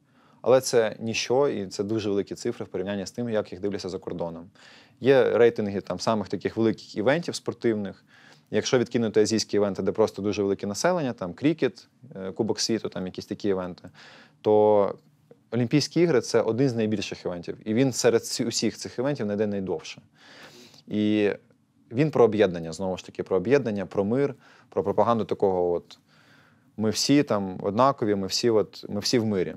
Але це ніщо, і це дуже великі цифри в порівнянні з тим, як їх дивляться за кордоном. Є рейтинги там самих таких великих івентів спортивних. Якщо відкинути азійські івенти, де просто дуже велике населення, там крікет, е, Кубок світу, там якісь такі івенти, то Олімпійські ігри це один з найбільших івентів, і він серед усіх цих івентів найде найдовше. І він про об'єднання, знову ж таки, про об'єднання, про мир, про пропаганду такого: от ми всі там однакові, ми всі от, ми всі в мирі.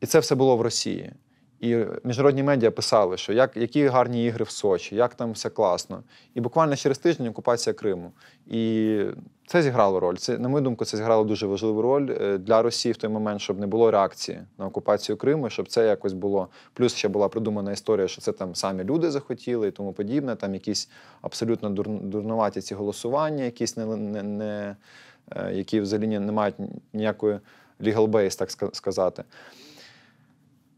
І це все було в Росії. І міжнародні медіа писали, що як, які гарні ігри в Сочі, як там все класно. І буквально через тиждень окупація Криму. І це зіграло роль. Це, на мою думку, це зіграло дуже важливу роль е, для Росії в той момент, щоб не було реакції на окупацію Криму, щоб це якось було. Плюс ще була придумана історія, що це там самі люди захотіли і тому подібне. Там якісь абсолютно дурнуваті ці голосування, якісь не, не, не е, які взагалі не мають ніякої legal base, так сказати.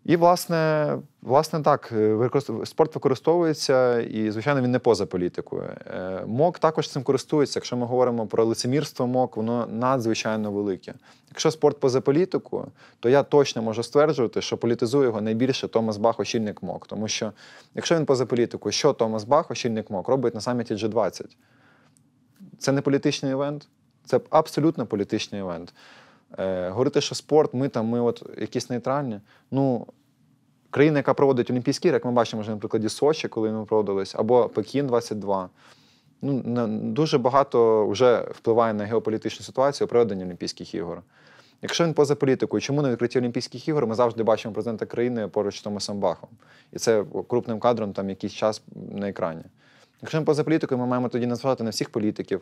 І, власне, власне, так, е, спорт використовується, і, звичайно, він не поза політикою. Е, МОК також цим користується. Якщо ми говоримо про лицемірство МОК, воно надзвичайно велике. Якщо спорт поза політикою, то я точно можу стверджувати, що політизує його найбільше Томас Бах, очільник МОК. Тому що, якщо він поза політикою, що Томас Бах, очільник МОК, робить на саміті G20? Це не політичний івент, це абсолютно політичний івент. Е, Говорити, що спорт, ми там, ми от якісь нейтральні. Ну, країна, яка проводить Олімпійські ігри, як ми бачимо, вже, наприклад, Сочі, коли ми проводились, або Пекін 22. Ну, Дуже багато вже впливає на геополітичну ситуацію проведення Олімпійських ігор. Якщо він поза політикою, чому на відкритті Олімпійських ігор ми завжди бачимо президента країни поруч з Томасом Бахом? І це крупним кадром там якийсь час на екрані. Якщо ми поза політикою, ми маємо тоді назвати на всіх політиків,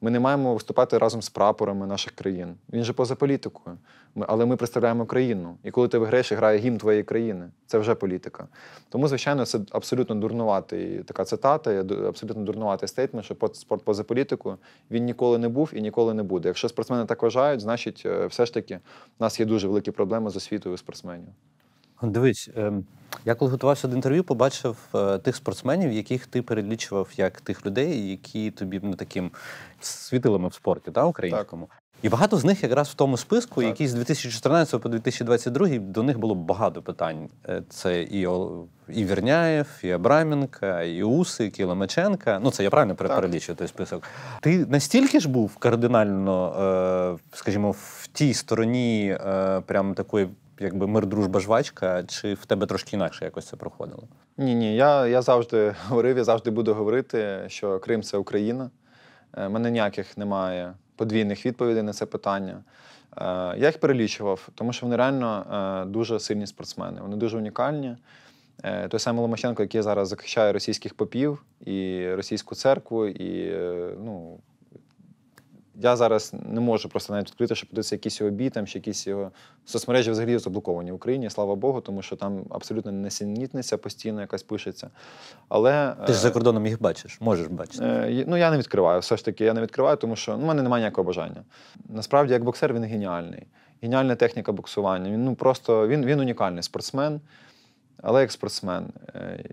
ми не маємо виступати разом з прапорами наших країн. Він же поза політикою. Ми, Але ми представляємо країну. І коли ти виграєш, і грає гімн твоєї країни. Це вже політика. Тому, звичайно, це абсолютно дурнуватий така цитата, абсолютно дурнуватий стейтмент, що спорт поза політикою він ніколи не був і ніколи не буде. Якщо спортсмени так вважають, значить, е, все ж таки, в нас є дуже великі проблеми з освітою спортсменів. Дивись, ем, я коли готувався до інтерв'ю, побачив е, тих спортсменів, яких ти перелічував як тих людей, які тобі не ну, таким світилами в спорті та, українському. Так. І багато з них якраз в тому списку, так. які з 2014 по 2022 до них було багато питань. Е, це і і Вірняєв, і Абрамінка, і Усик, і Ломаченка. Ну це я правильно перелічую той список. Ти настільки ж був кардинально, е, скажімо, в тій стороні прям такої якби мир, дружба, жвачка, чи в тебе трошки інакше якось це проходило? Ні, ні. Я я завжди говорив, я завжди буду говорити, що Крим це Україна. У е, мене ніяких немає подвійних відповідей на це питання. Е, я їх перелічував, тому що вони реально е, дуже сильні спортсмени. Вони дуже унікальні. Той самий Ломаченко, який зараз захищає російських попів і російську церкву, і ну, я зараз не можу просто навіть відкрити, щоб подивитися якісь його бій, там ще якісь його соцмережі взагалі заблоковані в Україні, слава Богу, тому що там абсолютно несенітниця постійно якась пишеться. Але ти ж за е, кордоном їх бачиш, можеш бачити. Е, ну я не відкриваю. Все ж таки, я не відкриваю, тому що ну, в мене немає ніякого бажання. Насправді, як боксер, він геніальний. Геніальна техніка боксування. Він ну просто він, він унікальний спортсмен, але як спортсмен. Е,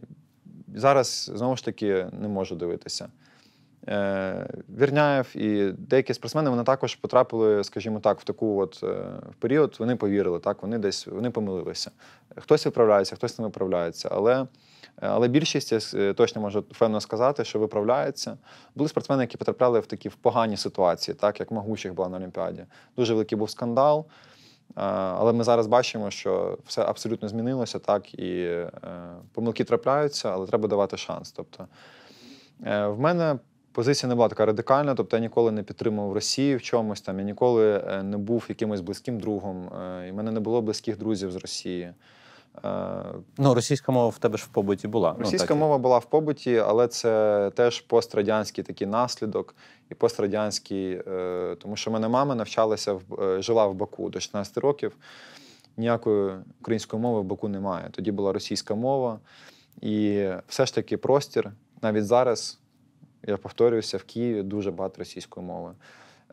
зараз знову ж таки не можу дивитися. Е, Вірняєв і деякі спортсмени вони також потрапили, скажімо так, в таку от е, в період. Вони повірили, так вони десь вони помилилися. Хтось виправляється, хтось не виправляється. Але але більшість я е, точно можу певно сказати, що виправляється. Були спортсмени, які потрапляли в такі в погані ситуації, так як Магучих була на Олімпіаді. Дуже великий був скандал. Але ми зараз бачимо, що все абсолютно змінилося, так і помилки трапляються, але треба давати шанс. Тобто в мене позиція не була така радикальна, тобто я ніколи не підтримував Росію в чомусь там, я ніколи е, не був якимось близьким другом. Е, і в мене не було близьких друзів з Росії. Е, ну, російська мова в тебе ж в побуті була. Ну, російська ну, мова була в побуті, але це теж пострадянський такий наслідок і пострадянський, тому що мене мама навчалася в жила в Баку до 16 років. Ніякої української мови в Баку немає. Тоді була російська мова, і все ж таки простір навіть зараз я повторююся, в Києві дуже багато російської мови.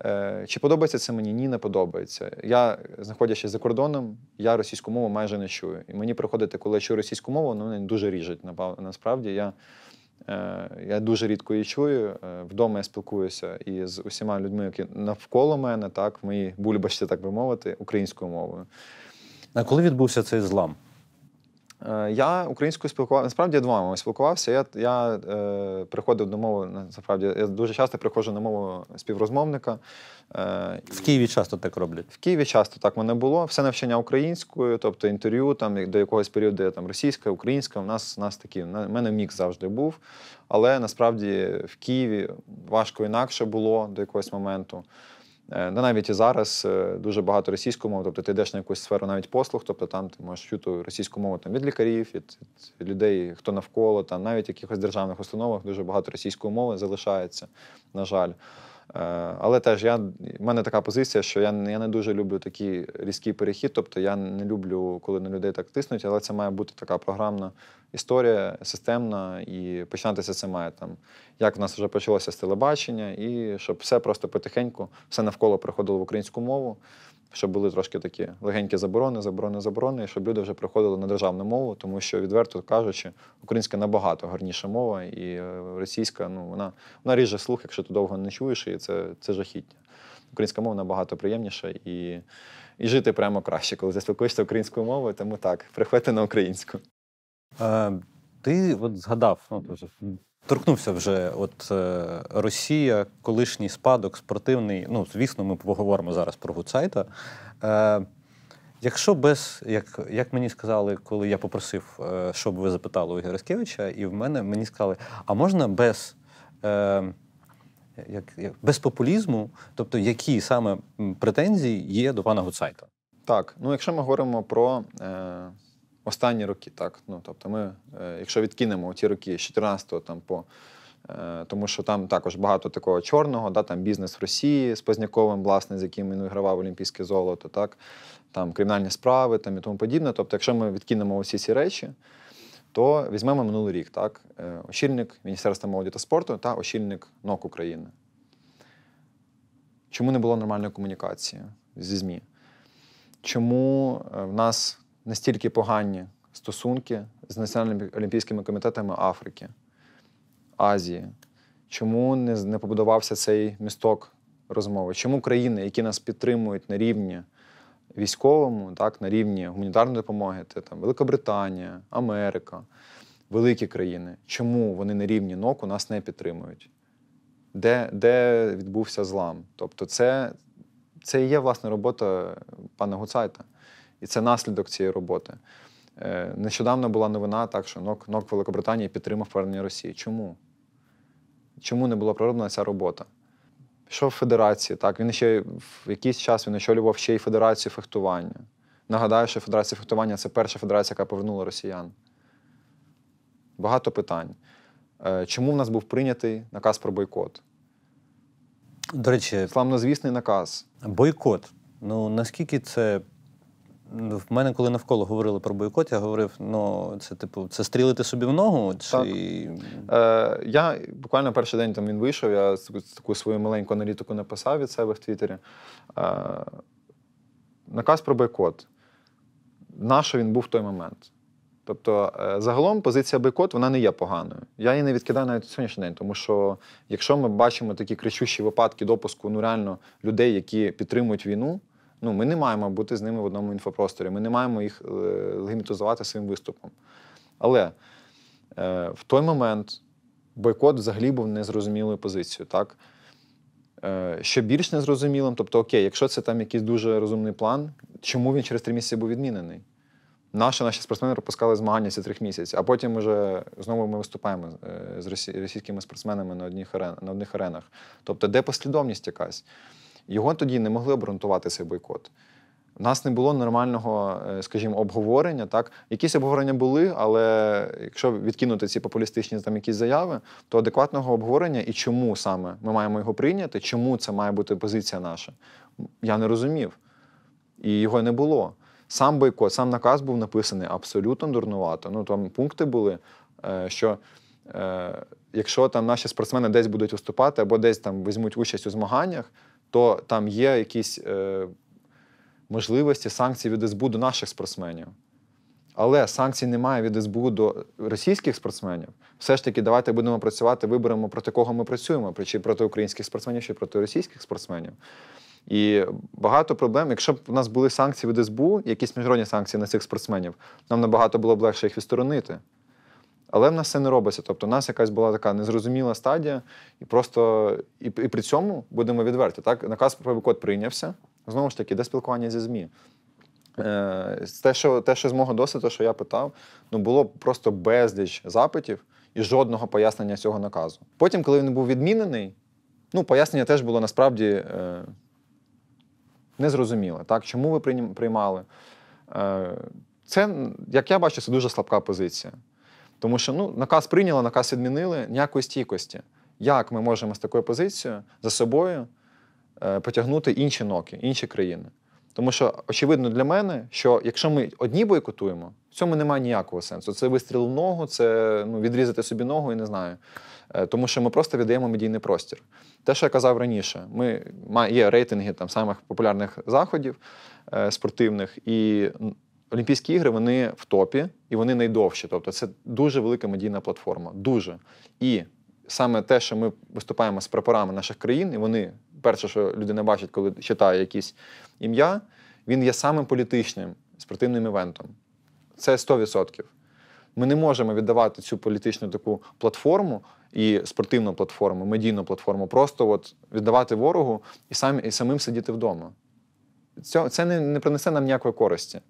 Е, чи подобається це мені? Ні, не подобається. Я, знаходячись за кордоном, я російську мову майже не чую. І мені приходити, коли я чую російську мову, воно мене дуже ріжить. Насправді я е, я дуже рідко її чую. Е, вдома я спілкуюся і з усіма людьми, які навколо мене, так, в моїй бульбашці, так би мовити, українською мовою. А коли відбувся цей злам? Е, я українською спілкувався, насправді я двома мовами спілкувався. Я я е, приходив до мови, ну, насправді, я дуже часто приходжу на мову співрозмовника. Е, В Києві часто так роблять? В Києві часто так мене було. Все навчання українською, тобто інтерв'ю там до якогось періоду там російська, українська. У нас у нас такі, в мене мікс завжди був. Але насправді в Києві важко інакше було до якогось моменту. Е, ну, навіть і зараз е, дуже багато російської мови, тобто ти йдеш на якусь сферу навіть послуг, тобто там ти можеш чути російську мову там, від лікарів, від, від людей, хто навколо, там навіть в якихось державних установах дуже багато російської мови залишається, на жаль. Е, але теж я, в мене така позиція, що я я не дуже люблю такі різкі перехід. Тобто я не люблю, коли на людей так тиснуть, але це має бути така програмна історія, системна, і починатися це має там. Як в нас вже почалося з телебачення, і щоб все просто потихеньку, все навколо приходило в українську мову щоб були трошки такі легенькі заборони, заборони, заборони, і щоб люди вже приходили на державну мову, тому що, відверто кажучи, українська набагато гарніша мова, і е, російська, ну вона вона ріже слух, якщо ти довго не чуєш, і це це жахіття. Українська мова набагато приємніша і і жити прямо краще, коли заспілкуєшся українською мовою, тому так, приходьте на українську. Е, Ти от згадав, ну, Торкнувся вже, от е, Росія, колишній спадок, спортивний. Ну, звісно, ми поговоримо зараз про Гуцайта. Е, якщо без, як як мені сказали, коли я попросив, е, щоб ви запитали у Гераскевича, і в мене мені сказали, а можна без е, як, як, без популізму, тобто які саме претензії є до пана Гуцайта? Так, ну якщо ми говоримо про останні роки. так. Ну, Тобто ми, е, якщо відкинемо ті роки з 14 там по. Е, тому що там також багато такого чорного, да, там бізнес в Росії з Позняковим, власне, з яким він вигравав Олімпійське золото, так, там кримінальні справи там, і тому подібне. Тобто, якщо ми відкинемо усі ці речі, то візьмемо минулий рік, так, е, очільник Міністерства молоді та спорту та очільник НОК України. Чому не було нормальної комунікації зі ЗМІ? Чому в нас настільки погані стосунки з національними олімпійськими комітетами Африки, Азії? Чому не не побудувався цей місток розмови? Чому країни, які нас підтримують на рівні військовому, так, на рівні гуманітарної допомоги, це там Великобританія, Америка, великі країни, чому вони на рівні НОКу нас не підтримують? Де де відбувся злам? Тобто, це це і є власне робота пана Гуцайта і це наслідок цієї роботи. Е, нещодавно була новина, так що НОК, НОК Великобританії підтримав повернення Росії. Чому? Чому не була пророблена ця робота? Пішов в Федерації, так, він ще в якийсь час він очолював ще й Федерацію фехтування. Нагадаю, що Федерація фехтування це перша федерація, яка повернула росіян. Багато питань. Е, чому в нас був прийнятий наказ про бойкот? До речі, славнозвісний наказ. Бойкот. Ну наскільки це в мене, коли навколо говорили про бойкот, я говорив: ну, це типу, це стрілити собі в ногу? Чи Е, я буквально перший день там він вийшов. Я таку свою маленьку аналітику написав від себе в Твіттері. Е, наказ про бойкот. Нащо він був в той момент? Тобто, е, загалом позиція бойкот вона не є поганою. Я її не відкидаю навіть сьогоднішній день, тому що якщо ми бачимо такі кричущі випадки допуску ну реально людей, які підтримують війну, Ну, Ми не маємо бути з ними в одному інфопросторі, ми не маємо їх е, легімітизувати своїм виступом. Але е, в той момент бойкот взагалі був незрозумілою позицією. так? Е, Що більш незрозумілим, тобто, окей, якщо це там якийсь дуже розумний план, чому він через три місяці був відмінений? Наші наші спортсмени пропускали змагання ці три місяців, а потім вже знову ми виступаємо е, з російськими спортсменами на одних аренах. Тобто, де послідовність якась? Його тоді не могли обґрунтувати цей бойкот. У нас не було нормального, е, скажімо, обговорення. Так, якісь обговорення були, але якщо відкинути ці популістичні там якісь заяви, то адекватного обговорення і чому саме ми маємо його прийняти, чому це має бути позиція наша, я не розумів. І його не було. Сам бойкот, сам наказ був написаний абсолютно дурнувато. Ну там пункти були, е, що е, якщо там наші спортсмени десь будуть виступати або десь там візьмуть участь у змаганнях то там є якісь е, можливості санкцій від СБУ до наших спортсменів. Але санкцій немає від СБУ до російських спортсменів. Все ж таки, давайте будемо працювати, виберемо, проти кого ми працюємо, чи проти українських спортсменів, чи проти російських спортсменів. І багато проблем. Якщо б у нас були санкції від СБУ, якісь міжнародні санкції на цих спортсменів, нам набагато було б легше їх відсторонити. Але в нас це не робиться. Тобто, в нас якась була така незрозуміла стадія, і просто і, і при цьому будемо відверті. Так, наказ про код прийнявся. Знову ж таки, де спілкування зі ЗМІ. Е, те, що те, що з мого досвіду, що я питав, ну було просто безліч запитів і жодного пояснення цього наказу. Потім, коли він був відмінений, ну пояснення теж було насправді е, незрозуміле. Так, чому ви приймали? Е, Це, як я бачу, це дуже слабка позиція. Тому що ну, наказ прийняли, наказ відмінили, ніякої стійкості. Як ми можемо з такою позицією за собою е, потягнути інші ноки, інші країни? Тому що, очевидно, для мене, що якщо ми одні бойкотуємо, в цьому немає ніякого сенсу. Це вистріл в ногу, це ну, відрізати собі ногу, і не знаю. Е, тому що ми просто віддаємо медійний простір. Те, що я казав раніше, ми є рейтинги там самих популярних заходів е, спортивних і. Олімпійські ігри вони в топі і вони найдовші. Тобто це дуже велика медійна платформа. Дуже. І саме те, що ми виступаємо з прапорами наших країн, і вони, перше, що людина бачить, коли читає якісь ім'я, він є самим політичним спортивним івентом. Це 100%. Ми не можемо віддавати цю політичну таку платформу і спортивну платформу, медійну платформу, просто от віддавати ворогу і сам, і самим сидіти вдома. Це не, не принесе нам ніякої користі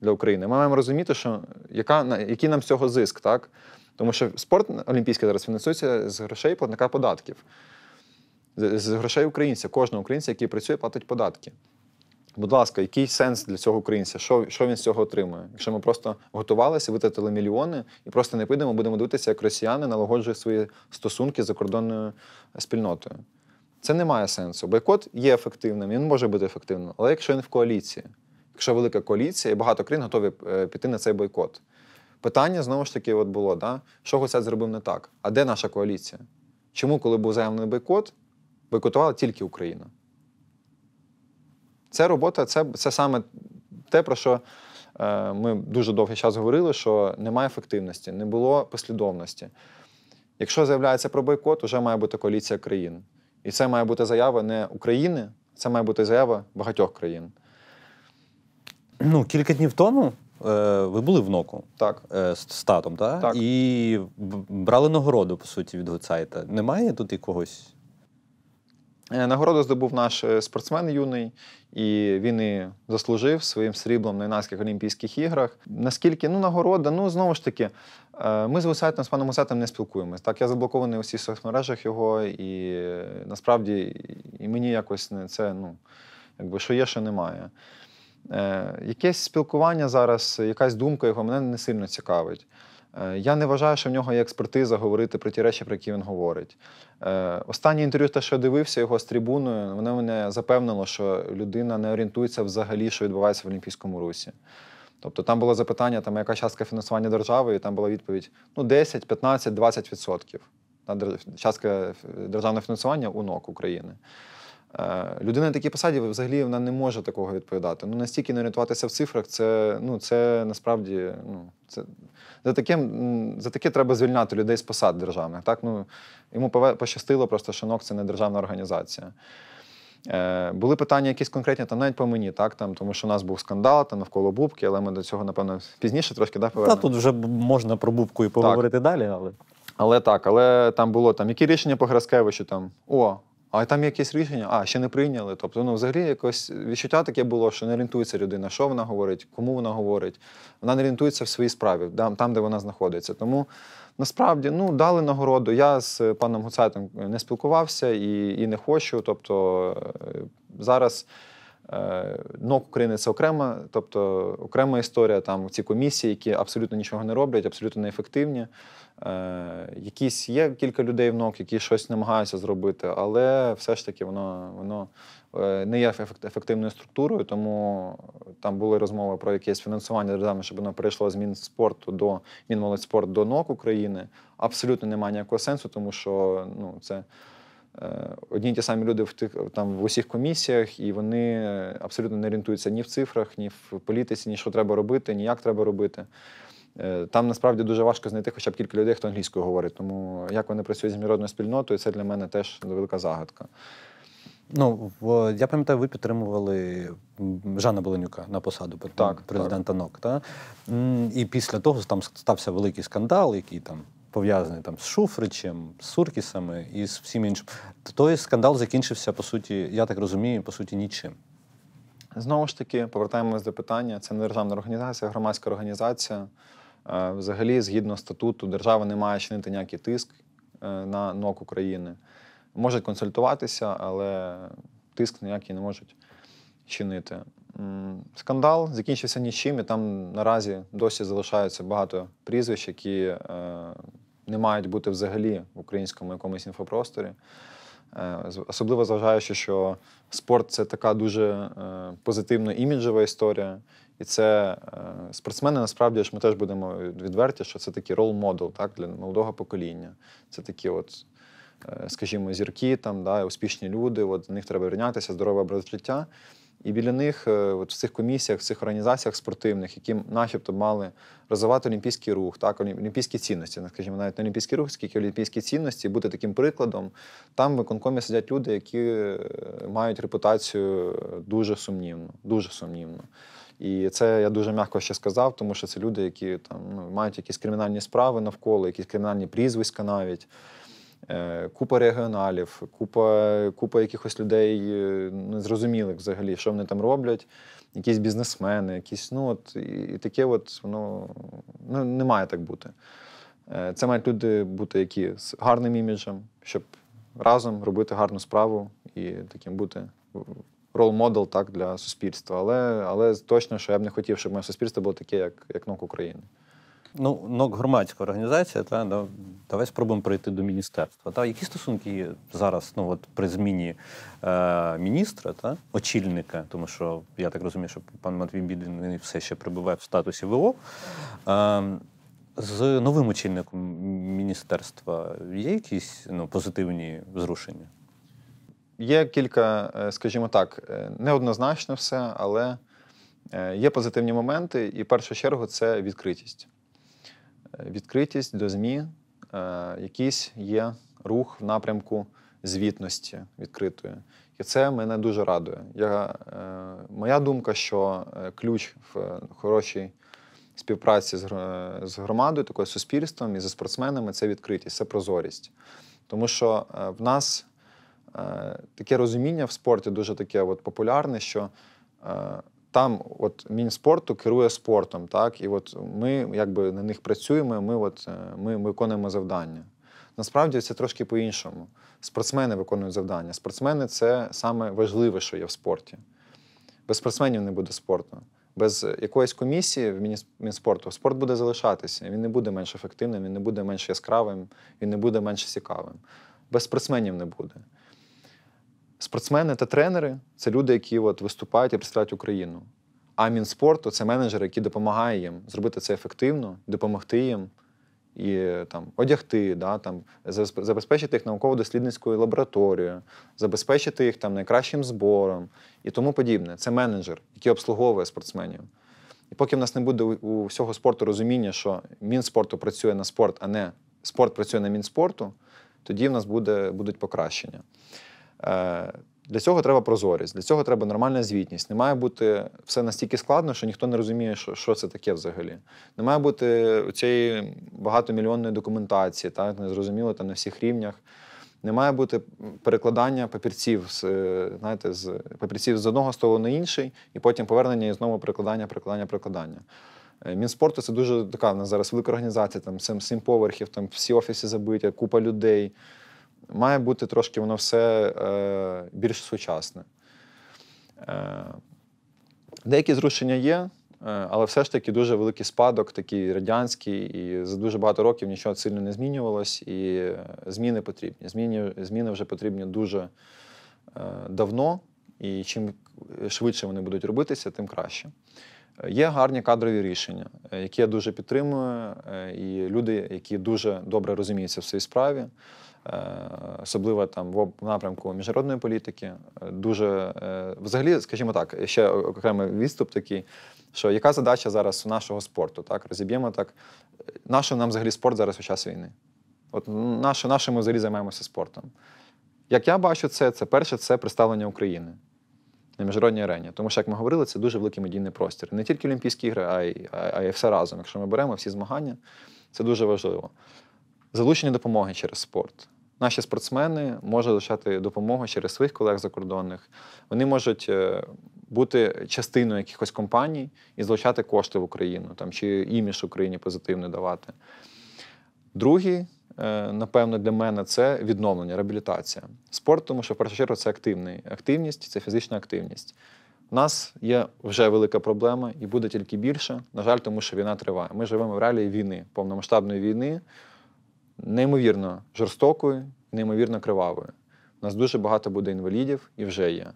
для України. Ми маємо розуміти, що яка який нам з цього зиск, так? Тому що спорт олімпійський зараз фінансується з грошей платника податків, з грошей українця, кожного українця, який працює, платить податки. Будь ласка, який сенс для цього українця? Що що він з цього отримує? Якщо ми просто готувалися, витратили мільйони і просто не підемо, будемо дивитися, як росіяни налагоджують свої стосунки з закордонною спільнотою. Це не має сенсу. Бойкот є ефективним, він може бути ефективним, але якщо він в коаліції якщо велика коаліція, і багато країн готові е, піти на цей бойкот. Питання знову ж таки от було: да? що Гусяць зробив не так? А де наша коаліція? Чому, коли був заявлений бойкот, бойкотувала тільки Україна? Це робота, це, це саме те, про що. Е, ми дуже довгий час говорили, що немає ефективності, не було послідовності. Якщо заявляється про бойкот, вже має бути коаліція країн. І це має бути заява не України, це має бути заява багатьох країн ну, кілька днів тому е, ви були в НОКу Так. Е, з, з татом, так? Так. І брали нагороду, по суті, від Гуцайта. Немає тут якогось? Е, нагороду здобув наш е, спортсмен юний, і він і заслужив своїм сріблом на юнацьких Олімпійських іграх. Наскільки ну нагорода, ну знову ж таки, е, ми з Гусайтом з паном Гусятом не спілкуємось. Так, я заблокований у всіх соцмережах його, і насправді і мені якось не це ну, якби що є, що немає. Е, Якесь спілкування зараз, якась думка його мене не сильно цікавить. Е, я не вважаю, що в нього є експертиза говорити про ті речі, про які він говорить. Е, останнє інтерв'ю, те, що я дивився його з трибуною, воно мене запевнило, що людина не орієнтується взагалі, що відбувається в Олімпійському русі. Тобто там було запитання, там яка частка фінансування держави, і там була відповідь: ну 10, 15, 20 відсотків. Частка державного фінансування у НОК України. Е, людина на такій посаді взагалі вона не може такого відповідати. Ну настільки не орієнтуватися в цифрах, це ну це насправді ну це за таке за таке треба звільняти людей з посад державних. Так ну йому пощастило, просто що НОК це не державна організація. Е, Були питання якісь конкретні, там навіть по мені, так там, тому що у нас був скандал там навколо бубки, але ми до цього, напевно, пізніше трошки да, повернемо. тут вже можна про бубку і поговорити так. далі, але. Але так, але там було там, які рішення по Граскевичу, там, о, але там якісь рішення, а ще не прийняли. Тобто, ну взагалі якось відчуття таке було, що не орієнтується людина, що вона говорить, кому вона говорить. Вона не орієнтується в своїй справі, там, де вона знаходиться. Тому насправді ну, дали нагороду. Я з паном Гуцайтом е, не спілкувався і і не хочу. Тобто е, зараз е, НОК України це окрема, тобто окрема історія, там ці комісії, які абсолютно нічого не роблять, абсолютно неефективні. Е, якісь є кілька людей в НОК, які щось намагаються зробити, але все ж таки воно воно е, не є ефективною структурою, тому там були розмови про якесь фінансування державне, щоб воно перейшло з Мінспорту до Мінмолодьспорт до НОК України. Абсолютно немає ніякого сенсу, тому що ну, це. Е, одні й ті самі люди в тих там в усіх комісіях, і вони абсолютно не орієнтуються ні в цифрах, ні в політиці, ні що треба робити, ні як треба робити. Е, там насправді дуже важко знайти хоча б кілька людей, хто англійською говорить. Тому як вони працюють з міжнародною спільнотою, це для мене теж велика загадка. Ну, я пам'ятаю, ви підтримували Жана Боленюка на посаду так, президента так. НОК. Та? І після того там стався великий скандал, який там пов'язаний там з Шуфричем, з Суркісами і з всім іншим. Той скандал закінчився, по суті, я так розумію, по суті, нічим. Знову ж таки, повертаємось до питання. Це не державна організація, а громадська організація. Взагалі, згідно статуту, держава не має чинити ніякий тиск е, на НОК України. Можуть консультуватися, але тиск ніякий не можуть чинити. Скандал закінчився нічим, і там наразі досі залишаються багато прізвищ, які е, не мають бути взагалі в українському якомусь інфопросторі. Е, особливо зважаючи, що спорт це така дуже е, позитивно іміджева історія. І це е, спортсмени насправді ж ми теж будемо відверті, що це такий рол-модел так, для молодого покоління. Це такі, от, скажімо, зірки, там, да, успішні люди, от, в них треба рівнятися, здорове образ життя. І біля них, е, от в цих комісіях, в цих організаціях спортивних, які начебто мали розвивати олімпійський рух, так, олімпійські цінності, скажімо, навіть не олімпійський рух, скільки олімпійські цінності, бути таким прикладом. Там в виконкомі сидять люди, які е, мають репутацію е, дуже сумнівну, дуже сумнівну. І це я дуже м'яко ще сказав, тому що це люди, які там ну, мають якісь кримінальні справи навколо, якісь кримінальні прізвиська навіть. Е, купа регіоналів, купа купа якихось людей е, незрозумілих взагалі, що вони там роблять, якісь бізнесмени, якісь ну от і таке, от воно ну, ну, не має так бути. Е, це мають люди бути, які з гарним іміджем, щоб разом робити гарну справу і таким бути рол-модел так для суспільства. Але але точно, що я б не хотів, щоб моє суспільство було таке, як як НОК України. Ну, НОК громадська організація, та ну, давай спробуємо прийти до міністерства. Та які стосунки є зараз? Ну от при зміні е, міністра та очільника, тому що я так розумію, що пан Матвій Бідін він все ще перебуває в статусі ВО. Е, з новим очільником міністерства є якісь ну, позитивні зрушення? Є кілька, е, скажімо так, е, неоднозначно все, але е, є позитивні моменти, і в першу чергу це відкритість відкритість до ЗМІ, е, якийсь є рух в напрямку звітності відкритої. І це мене дуже радує. Я, е, Моя думка, що е, ключ в хорошій співпраці з громадою, такою суспільством і зі спортсменами це відкритість, це прозорість. Тому що в нас таке розуміння в спорті дуже таке от популярне, що там от мінспорту керує спортом, так і от ми якби на них працюємо. Ми от е, ми виконуємо завдання. Насправді це трошки по-іншому. Спортсмени виконують завдання. Спортсмени це саме важливе, що є в спорті. Без спортсменів не буде спорту. Без якоїсь комісії в Мінспорту спорт буде залишатися. Він не буде менш ефективним, він не буде менш яскравим, він не буде менш цікавим. Без спортсменів не буде. Спортсмени та тренери це люди, які от виступають і представляють Україну. А мінспорту це менеджери, які допомагають їм зробити це ефективно, допомогти їм і там одягти, да, там, забезпечити їх науково-дослідницькою лабораторією, забезпечити їх там найкращим збором і тому подібне. Це менеджер, який обслуговує спортсменів. І поки в нас не буде у всього спорту розуміння, що мінспорту працює на спорт, а не спорт працює на мінспорту, тоді в нас буде, будуть покращення. Е, для цього треба прозорість, для цього треба нормальна звітність. Не має бути все настільки складно, що ніхто не розуміє, що що це таке взагалі. Не має бути цієї багатомільйонної документації, так незрозуміло там на всіх рівнях. Не має бути перекладання папірців з е, знаєте, з папірців з одного столу на інший, і потім повернення і знову перекладання, перекладання, перекладання. Е, Мінспорту це дуже така в нас зараз велика організація, там сім поверхів, там всі офіси забиті, купа людей має бути трошки воно все е, більш сучасне. Е, Деякі зрушення є, е, але все ж таки дуже великий спадок, такий радянський, і за дуже багато років нічого сильно не змінювалось, і е, зміни потрібні. Зміни, зміни вже потрібні дуже е, давно, і чим швидше вони будуть робитися, тим краще. Є гарні кадрові рішення, е, які я дуже підтримую, і люди, які дуже добре розуміються в своїй справі. Е, особливо там в напрямку міжнародної політики. Е, дуже е, взагалі, скажімо так, ще окремий відступ такий, що яка задача зараз у нашого спорту? Так, розіб'ємо так. Нащо нам взагалі спорт зараз у час війни? От наше, наше ми взагалі займаємося спортом. Як я бачу це, це перше це представлення України на міжнародній арені. Тому що, як ми говорили, це дуже великий медійний простір. Не тільки Олімпійські ігри, а й, а й все разом. Якщо ми беремо всі змагання, це дуже важливо. Залучення допомоги через спорт. Наші спортсмени можуть лишати допомогу через своїх колег закордонних. Вони можуть е, бути частиною якихось компаній і залучати кошти в Україну там, чи іміж Україні позитивний давати. Другий, е, напевно, для мене це відновлення, реабілітація. Спорт, тому що в першу чергу це активний. активність, це фізична активність. У нас є вже велика проблема і буде тільки більше. На жаль, тому що війна триває. Ми живемо в реалії війни, повномасштабної війни неймовірно жорстокою, неймовірно кривавою. У нас дуже багато буде інвалідів і вже є.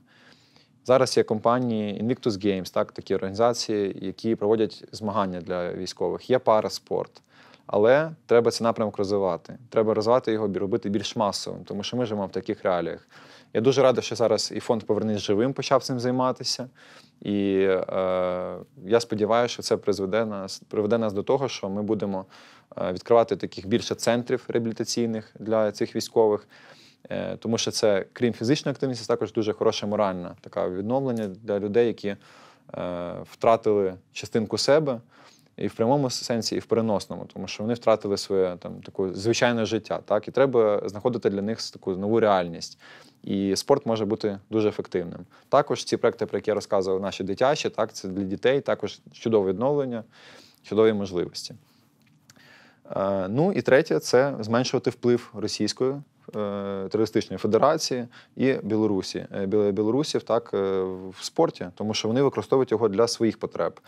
Зараз є компанії Invictus Games, так, такі організації, які проводять змагання для військових. Є параспорт. Але треба цей напрямок розвивати. Треба розвивати його, робити більш масовим, тому що ми живемо в таких реаліях. Я дуже радий, що зараз і фонд Повернись живим почав цим займатися. І е, я сподіваюся, що це призведе нас, приведе нас до того, що ми будемо Е, відкривати таких більше центрів реабілітаційних для цих військових. Е, тому що це, крім фізичної активності, також дуже хороша моральна така відновлення для людей, які е, втратили частинку себе і в прямому сенсі, і в переносному, тому що вони втратили своє там таке звичайне життя. Так і треба знаходити для них таку нову реальність. І спорт може бути дуже ефективним. Також ці проекти, про які я розказував, наші дитячі, так це для дітей, також чудове відновлення, чудові можливості. Е, ну і третє це зменшувати вплив Російської е, терористичної федерації і Білорусі е, білорусів так в спорті, тому що вони використовують його для своїх потреб.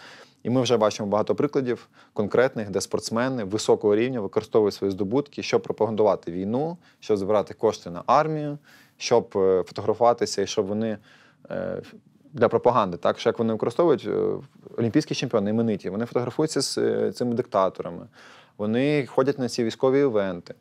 І ми вже бачимо багато прикладів конкретних, де спортсмени високого рівня використовують свої здобутки, щоб пропагандувати війну, щоб збирати кошти на армію, щоб фотографуватися і щоб вони. Для пропаганди, так що як вони використовують олімпійські чемпіони, імениті, вони фотографуються з цими диктаторами вони ходять на ці військові івенти.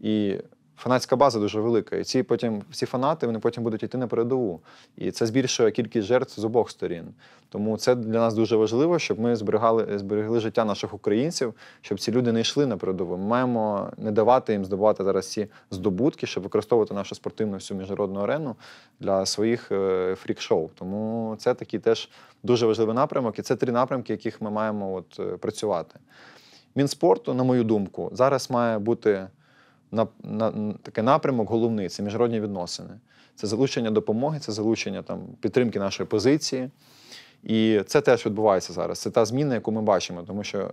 І фанатська база дуже велика. І ці потім всі фанати вони потім будуть йти на передову. І це збільшує кількість жертв з обох сторін. Тому це для нас дуже важливо, щоб ми зберігали, зберегли життя наших українців, щоб ці люди не йшли на передову. Ми маємо не давати їм здобувати зараз ці здобутки, щоб використовувати нашу спортивну всю міжнародну арену для своїх е, фрік-шоу. Тому це такий теж дуже важливий напрямок, і це три напрямки, яких ми маємо от е, працювати. Мінспорту, на мою думку, зараз має бути на, на, на такий напрямок головний це міжнародні відносини. Це залучення допомоги, це залучення там, підтримки нашої позиції. І це теж відбувається зараз. Це та зміна, яку ми бачимо, тому що е,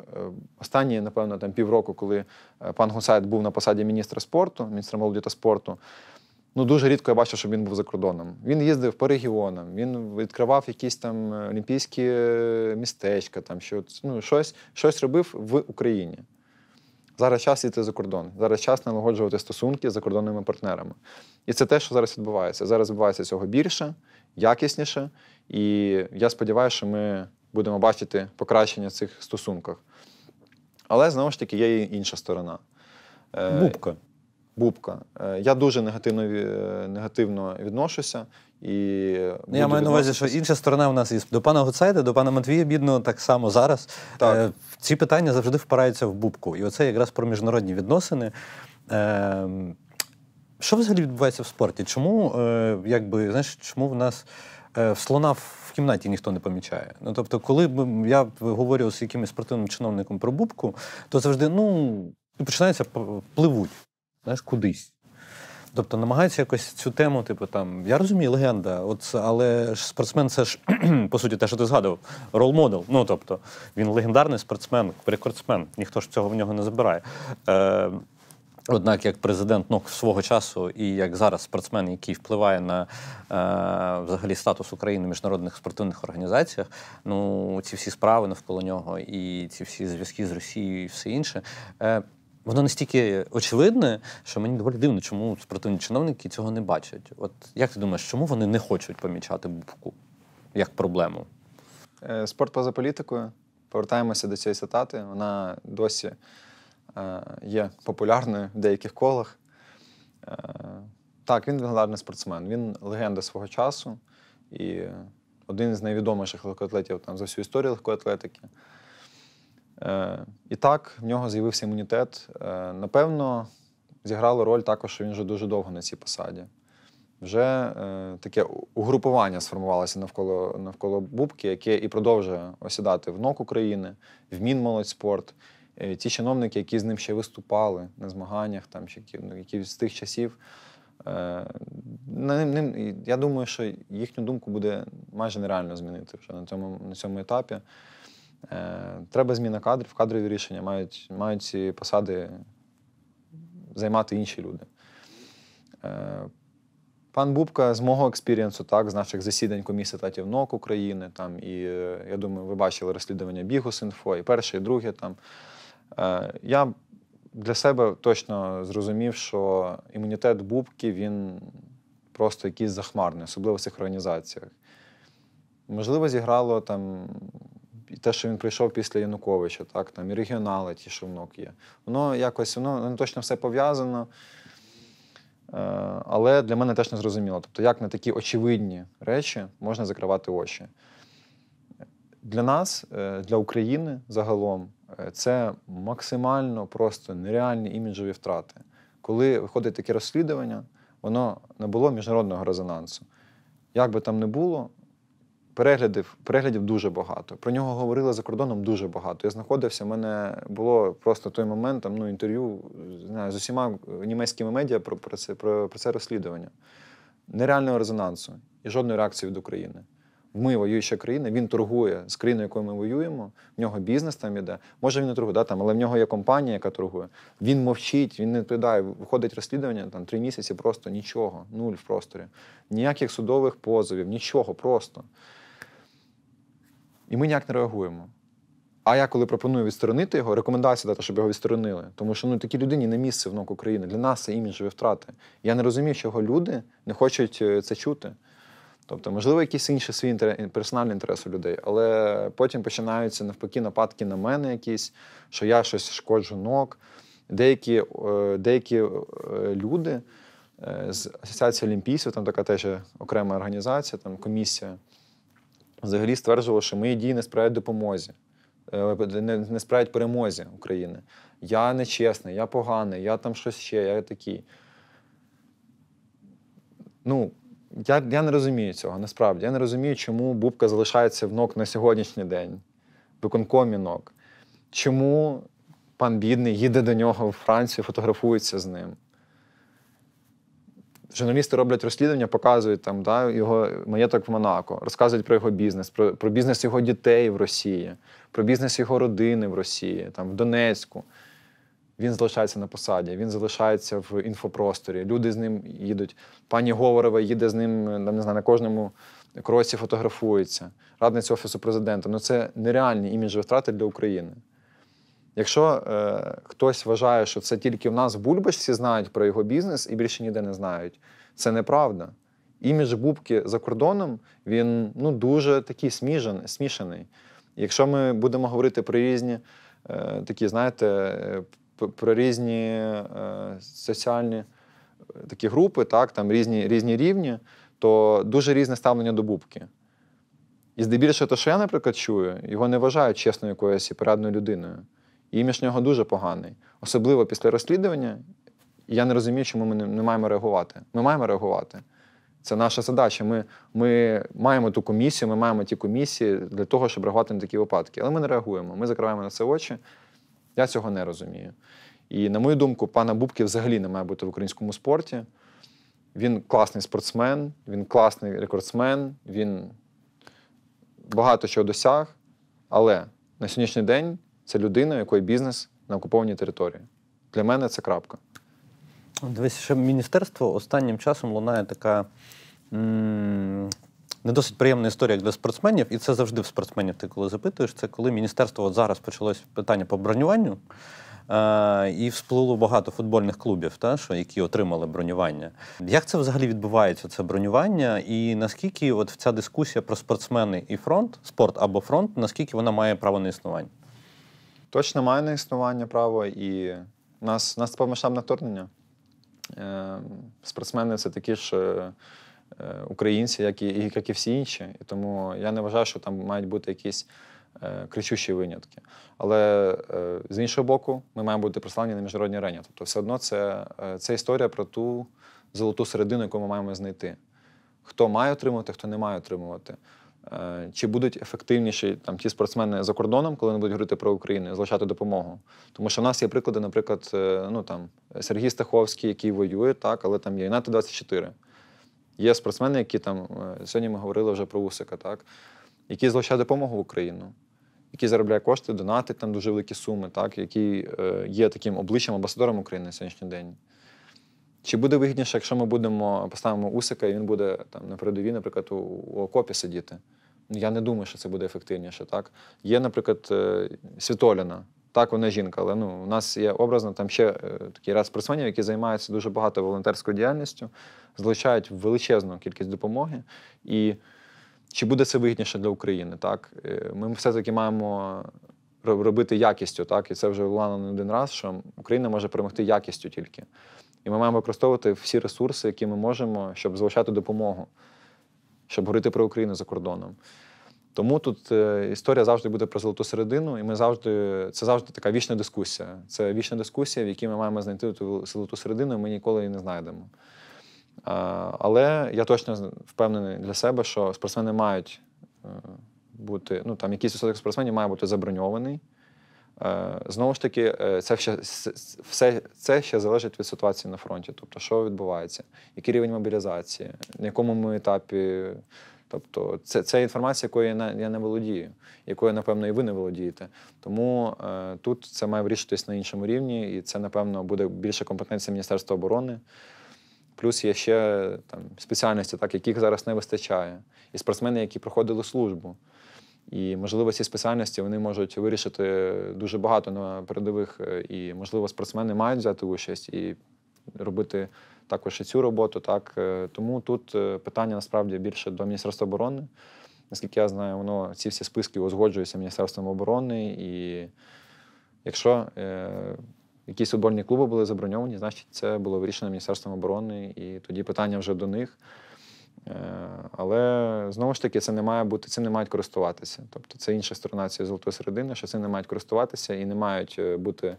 останні, напевно, там півроку, коли е, пан Гусайт був на посаді міністра спорту, міністра молоді та спорту, Ну, дуже рідко я бачив, щоб він був за кордоном. Він їздив по регіонам, він відкривав якісь там е, олімпійські е, містечка, там що, ну, щось щось робив в Україні. Зараз час йти за кордон. Зараз час налагоджувати стосунки з закордонними партнерами. І це те, що зараз відбувається. Зараз відбувається цього більше, якісніше. І я сподіваюся, що ми будемо бачити покращення в цих стосунках. Але знову ж таки є і інша сторона. Бубка. Е, Бубка. Е, я дуже негативно е, негативно відношуся. І ну, Я маю на увазі, що інша сторона в нас і До пана Гуцайда, до пана Матвія, бідно, так само зараз. Так. Е, ці питання завжди впираються в бубку. І оце якраз про міжнародні відносини. Що взагалі відбувається в спорті? Чому якби, знаєш, чому в нас слона в кімнаті ніхто не помічає? Ну, Тобто, коли я говорю з якимось спортивним чиновником про бубку, то завжди ну, починається пливуть знаєш, кудись. Тобто намагаються якось цю тему, типу там я розумію, легенда, от але спортсмен, це ж по суті, те, що ти згадував, рол-модел. Ну тобто, він легендарний спортсмен, рекордсмен, ніхто ж цього в нього не забирає. Е, Однак, як президент НОК ну, свого часу, і як зараз спортсмен, який впливає на е, взагалі статус України в міжнародних спортивних організаціях, ну ці всі справи навколо нього, і ці всі зв'язки з Росією, і все інше. Е, воно настільки очевидне, що мені доволі дивно, чому спортивні чиновники цього не бачать. От як ти думаєш, чому вони не хочуть помічати бубку як проблему? Е, спорт поза політикою. Повертаємося до цієї цитати. Вона досі е, є популярною в деяких колах. Е, так, він легендарний спортсмен. Він легенда свого часу і один з найвідоміших легкоатлетів там за всю історію легкоатлетики. Е, і так, в нього з'явився імунітет. Е, напевно, зіграло роль також, що він вже дуже довго на цій посаді. Вже е, таке угрупування сформувалося навколо навколо Бубки, яке і продовжує осідати в НОК України, в Мінмолодьспорт. Ті чиновники, які з ним ще виступали на змаганнях, там ну, які з тих часів. я думаю, що їхню думку буде майже нереально змінити вже на цьому на цьому етапі. Е, треба зміна кадрів, кадрові рішення мають мають ці посади займати інші люди. Е, пан Бубка з мого експірієнсу, так, з наших засідань комісії Татів НОК України, там, і е, я думаю, ви бачили розслідування Бігус.Інфо, і перше, і друге. Там. Я для себе точно зрозумів, що імунітет Бубки він просто якийсь захмарний, особливо в цих організаціях. Можливо, зіграло там і те, що він прийшов після Януковича, так, там і регіонали, ті, що внук є. Воно якось воно не точно все пов'язано. Е, але для мене теж не зрозуміло. Тобто, як на такі очевидні речі можна закривати очі. Для нас, е, для України загалом, е, це максимально просто нереальні іміджові втрати. Коли виходить таке розслідування, воно не було міжнародного резонансу. Як би там не було, Переглядів переглядів дуже багато. Про нього говорили за кордоном дуже багато. Я знаходився, в мене було просто той момент там ну, інтерв'ю знаю, з усіма німецькими медіа про про, це про, про це розслідування, нереального резонансу і жодної реакції від України. Ми воююча країна, він торгує з країною, якою ми воюємо, в нього бізнес там іде. Може він не торгує, да, там, але в нього є компанія, яка торгує. Він мовчить, він не відповідає, виходить розслідування там три місяці, просто нічого, нуль в просторі, ніяких судових позовів, нічого просто і ми ніяк не реагуємо. А я коли пропоную відсторонити його, рекомендація дати, щоб його відсторонили. Тому що ну такій людині не місце в НОК України. Для нас це іміджові втрати. Я не розумію, чого люди не хочуть е, це чути. Тобто, можливо, якийсь інший свій інтер... персональний інтерес у людей, але потім починаються навпаки нападки на мене, якісь, що я щось шкоджу нок. Деякі е, деякі е, люди з Асоціації олімпійців, там така теж окрема організація, там комісія взагалі стверджував, що мої дії не справлять допомозі, е, не справлять перемозі України. Я нечесний, я поганий, я там щось ще, я такий. Ну, я я не розумію цього, насправді. Я не розумію, чому Бубка залишається в НОК на сьогоднішній день, виконкомі НОК. Чому пан бідний їде до нього в Францію, фотографується з ним? журналісти роблять розслідування, показують там да, його маєток в Монако, розказують про його бізнес, про про бізнес його дітей в Росії, про бізнес його родини в Росії, там в Донецьку. Він залишається на посаді, він залишається в інфопросторі. Люди з ним їдуть. Пані Говорова їде з ним не знаю, на кожному кроці фотографується. Радниця офісу президента. Ну це нереальні іміджі втрати для України. Якщо е, хтось вважає, що це тільки в нас в Бульбашці знають про його бізнес і більше ніде не знають, це неправда. Імідж Бубки за кордоном він ну, дуже такий сміжен, смішаний. Якщо ми будемо говорити про різні е, такі, знаєте, про різні е, соціальні е, такі групи, так, там різні, різні рівні, то дуже різне ставлення до Бубки. І здебільшого, те, що я, наприклад, чую, його не вважають чесною якоюсь і порядною людиною. І імідж нього дуже поганий. Особливо після розслідування. Я не розумію, чому ми не, не маємо реагувати. Ми маємо реагувати. Це наша задача. Ми ми маємо ту комісію, ми маємо ті комісії для того, щоб реагувати на такі випадки. Але ми не реагуємо. Ми закриваємо на це очі. Я цього не розумію. І, на мою думку, пана Бубки взагалі не має бути в українському спорті. Він класний спортсмен, він класний рекордсмен, він багато чого досяг. Але на сьогоднішній день це людина, якої бізнес на окупованій території. Для мене це крапка. Дивись, ще міністерство останнім часом лунає така м- не досить приємна історія для спортсменів, і це завжди в спортсменів ти коли запитуєш. Це коли міністерство от зараз почалось питання по бронюванню. Е, і всплило багато футбольних клубів, та, що, які отримали бронювання. Як це взагалі відбувається, це бронювання? І наскільки от ця дискусія про спортсмени і фронт, спорт або фронт, наскільки вона має право на існування? точно має на існування право, і у нас у нас повномасштабне вторгнення. Е, Спортсмени це такі ж е, е українці, як і як і всі інші. І тому я не вважаю, що там мають бути якісь е, кричущі винятки. Але е, з іншого боку, ми маємо бути прославлені на міжнародній арені. Тобто, все одно це, е, це історія про ту золоту середину, яку ми маємо знайти. Хто має отримувати, хто не має отримувати. Е, чи будуть ефективніші там ті спортсмени за кордоном, коли вони будуть говорити про Україну, залишати допомогу? Тому що в нас є приклади, наприклад, е, ну там Сергій Стаховський, який воює, так, але там є НАТО 24. Є спортсмени, які там е, сьогодні ми говорили вже про Усика, так, які залишають допомогу в Україну, які заробляють кошти, донатить там дуже великі суми, так, які є таким обличчям амбасадором України на сьогоднішній день. Чи буде вигідніше, якщо ми будемо поставимо Усика, і він буде там на передовій, наприклад, у, у окопі сидіти? Ну, я не думаю, що це буде ефективніше. Так Є, наприклад, е, Світоліна. Так, вона жінка, але ну, у нас є образно там ще е, такий ряд спортсменів, які займаються дуже багато волонтерською діяльністю, залучають величезну кількість допомоги. І чи буде це вигідніше для України? Так? Е, ми все-таки маємо робити якістю, так? І це вже влано не один раз, що Україна може перемогти якістю тільки. І ми маємо використовувати всі ресурси, які ми можемо, щоб залучати допомогу, щоб говорити про Україну за кордоном. Тому тут е, історія завжди буде про золоту середину, і ми завжди це завжди така вічна дискусія. Це вічна дискусія, в якій ми маємо знайти ту золоту середину, і ми ніколи її не знайдемо. Але я точно впевнений для себе, що спортсмени мають е, бути, ну там якийсь відсоток спортсменів має бути заброньований. Е, знову ж таки, е, це ще, все це ще залежить від ситуації на фронті. Тобто, що відбувається, який рівень мобілізації, на якому ми етапі. Тобто, це це інформація, якою я не, я не володію, якою, напевно, і ви не володієте. Тому е, тут це має вирішитись на іншому рівні, і це, напевно, буде більше компетенція Міністерства оборони. Плюс є ще там спеціальності, так, яких зараз не вистачає, і спортсмени, які проходили службу. І, можливо, ці спеціальності вони можуть вирішити дуже багато на передових, е, і, можливо, спортсмени мають взяти участь і робити також і цю роботу. Так е, Тому тут е, питання насправді більше до Міністерства оборони. Наскільки я знаю, воно ці всі списки узгоджуються Міністерством оборони. І якщо е, якісь футбольні клуби були заброньовані, значить це було вирішено Міністерством оборони. І тоді питання вже до них. Е, але знову ж таки, це не має бути, цим не мають користуватися. Тобто це інша сторона цієї золотої середини, що цим не мають користуватися і не мають е, бути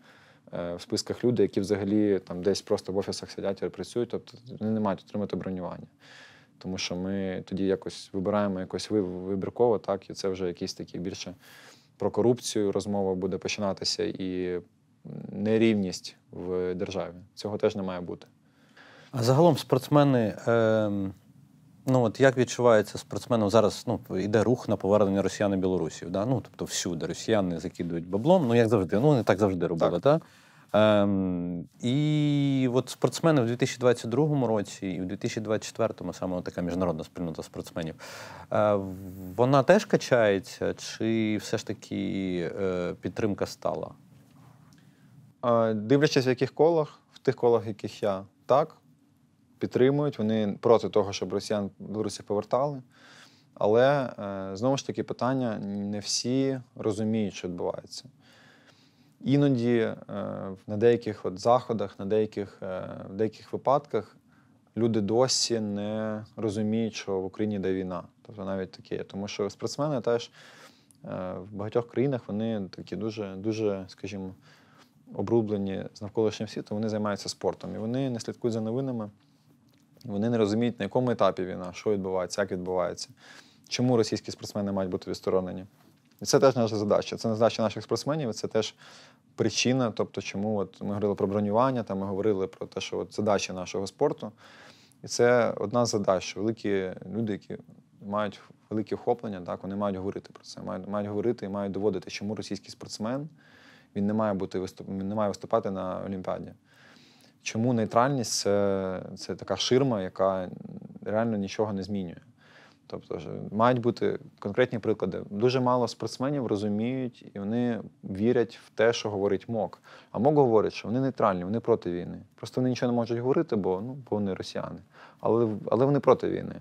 е, в списках людей, які взагалі там десь просто в офісах сидять і працюють, тобто вони не мають отримати бронювання. Тому що ми тоді якось вибираємо якось вибірково, так, і це вже якісь такі більше про корупцію розмова буде починатися і нерівність в державі. Цього теж не має бути. А загалом спортсмени. Е ну от як відчувається спортсменом зараз? Ну йде рух на повернення росіян і білорусів. Да? Ну тобто всюди росіяни закидують баблом. Ну як завжди, ну вони так завжди робили, так? Та? Ем, І от спортсмени в 2022 році, і в 2024 му саме така міжнародна спільнота спортсменів, е, вона теж качається, чи все ж таки е, підтримка стала? Е, дивлячись, в яких колах, в тих колах, в яких я так підтримують, вони проти того, щоб росіян білорусі повертали. Але е, знову ж таки питання не всі розуміють, що відбувається. Іноді е, на деяких от заходах, на деяких е, в деяких випадках люди досі не розуміють, що в Україні йде війна. Тобто навіть таке. Тому що спортсмени теж в багатьох країнах вони такі дуже, дуже, скажімо, обрублені з навколишнім світом, вони займаються спортом і вони не слідкують за новинами. Вони не розуміють, на якому етапі війна, що відбувається, як відбувається, чому російські спортсмени мають бути відсторонені. І це теж наша задача. Це не задача наших спортсменів, це теж причина, тобто, чому от ми говорили про бронювання, там ми говорили про те, що от задача нашого спорту. І це одна з задач. що Великі люди, які мають великі охоплення, так вони мають говорити про це, мають мають говорити і мають доводити, чому російський спортсмен він не має бути виступ, він не має виступати на Олімпіаді. Чому нейтральність це, це така ширма, яка реально нічого не змінює. Тобто мають бути конкретні приклади. Дуже мало спортсменів розуміють і вони вірять в те, що говорить МОК. А МОК говорить, що вони нейтральні, вони проти війни. Просто вони нічого не можуть говорити, бо ну, бо вони росіяни. Але але вони проти війни.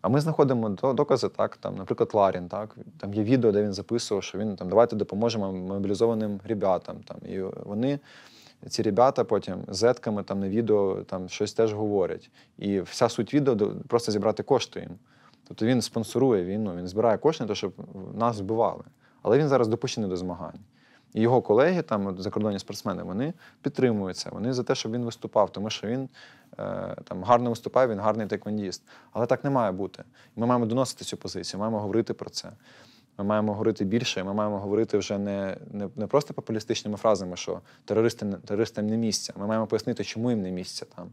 А ми знаходимо докази, так, там, наприклад, Ларін. так, Там є відео, де він записував, що він там давайте допоможемо мобілізованим ребятам. Там, І вони ці ребята потім зетками там на відео там щось теж говорять. І вся суть відео просто зібрати кошти їм. Тобто він спонсорує війну, він збирає кошти на те, щоб нас вбивали. Але він зараз допущений до змагань. І його колеги, там закордонні спортсмени, вони підтримуються. Вони за те, щоб він виступав, тому що він е, там гарно виступає, він гарний тайквандіст. Але так не має бути. Ми маємо доносити цю позицію, маємо говорити про це. Ми маємо говорити більше, ми маємо говорити вже не не, не просто популістичними фразами, що терористи терористам не місце. Ми маємо пояснити, чому їм не місце там,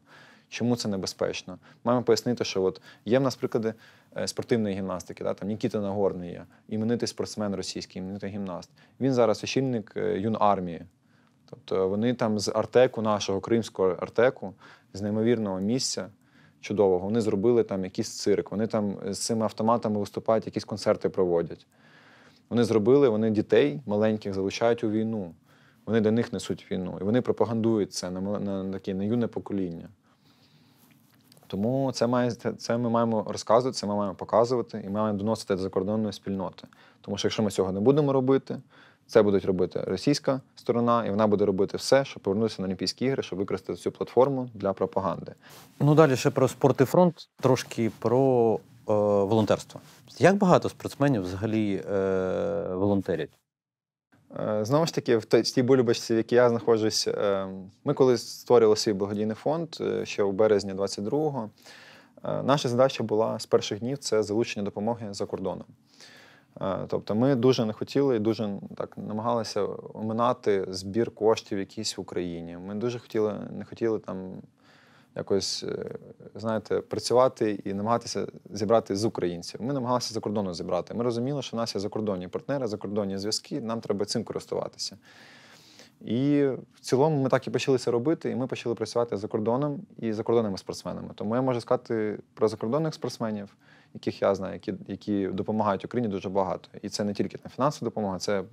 чому це небезпечно. Маємо пояснити, що от є в нас приклади е, спортивної гімнастики, да, там Нікіта Нагорний є, іменитий спортсмен російський, іменитий гімнаст. Він зараз очільник е, юнармії. Тобто вони там з Артеку, нашого кримського Артеку, з неймовірного місця. Чудового, вони зробили там якийсь цирк, вони там з цими автоматами виступають, якісь концерти проводять вони зробили, вони дітей маленьких залучають у війну. Вони до них несуть війну. І вони пропагандують це на на, на такі на юне покоління. Тому це має, це ми маємо розказувати, це ми маємо показувати і маємо доносити до закордонної спільноти. Тому що якщо ми цього не будемо робити, це будуть робити російська сторона, і вона буде робити все, щоб повернутися на Олімпійські ігри, щоб використати цю платформу для пропаганди. Ну далі ще про спорт і фронт, трошки про Е, волонтерства. Як багато спортсменів взагалі е, волонтерять? Е, знову ж таки, в тій бульбашці, в якій я знаходжусь, ми коли створювали свій благодійний фонд ще у березні 22-го, наша задача була з перших днів це залучення допомоги за кордоном. Тобто ми дуже не хотіли і дуже так намагалися оминати збір коштів якісь в Україні. Ми дуже хотіли, не хотіли там якось, е, знаєте, працювати і намагатися зібрати з українців. Ми намагалися за кордону зібрати. Ми розуміли, що в нас є закордонні партнери, закордонні зв'язки, нам треба цим користуватися. І в цілому ми так і почали це робити, і ми почали працювати за кордоном і закордонними спортсменами. Тому я можу сказати про закордонних спортсменів, яких я знаю, які які допомагають Україні дуже багато. І це не тільки фінансова допомога, це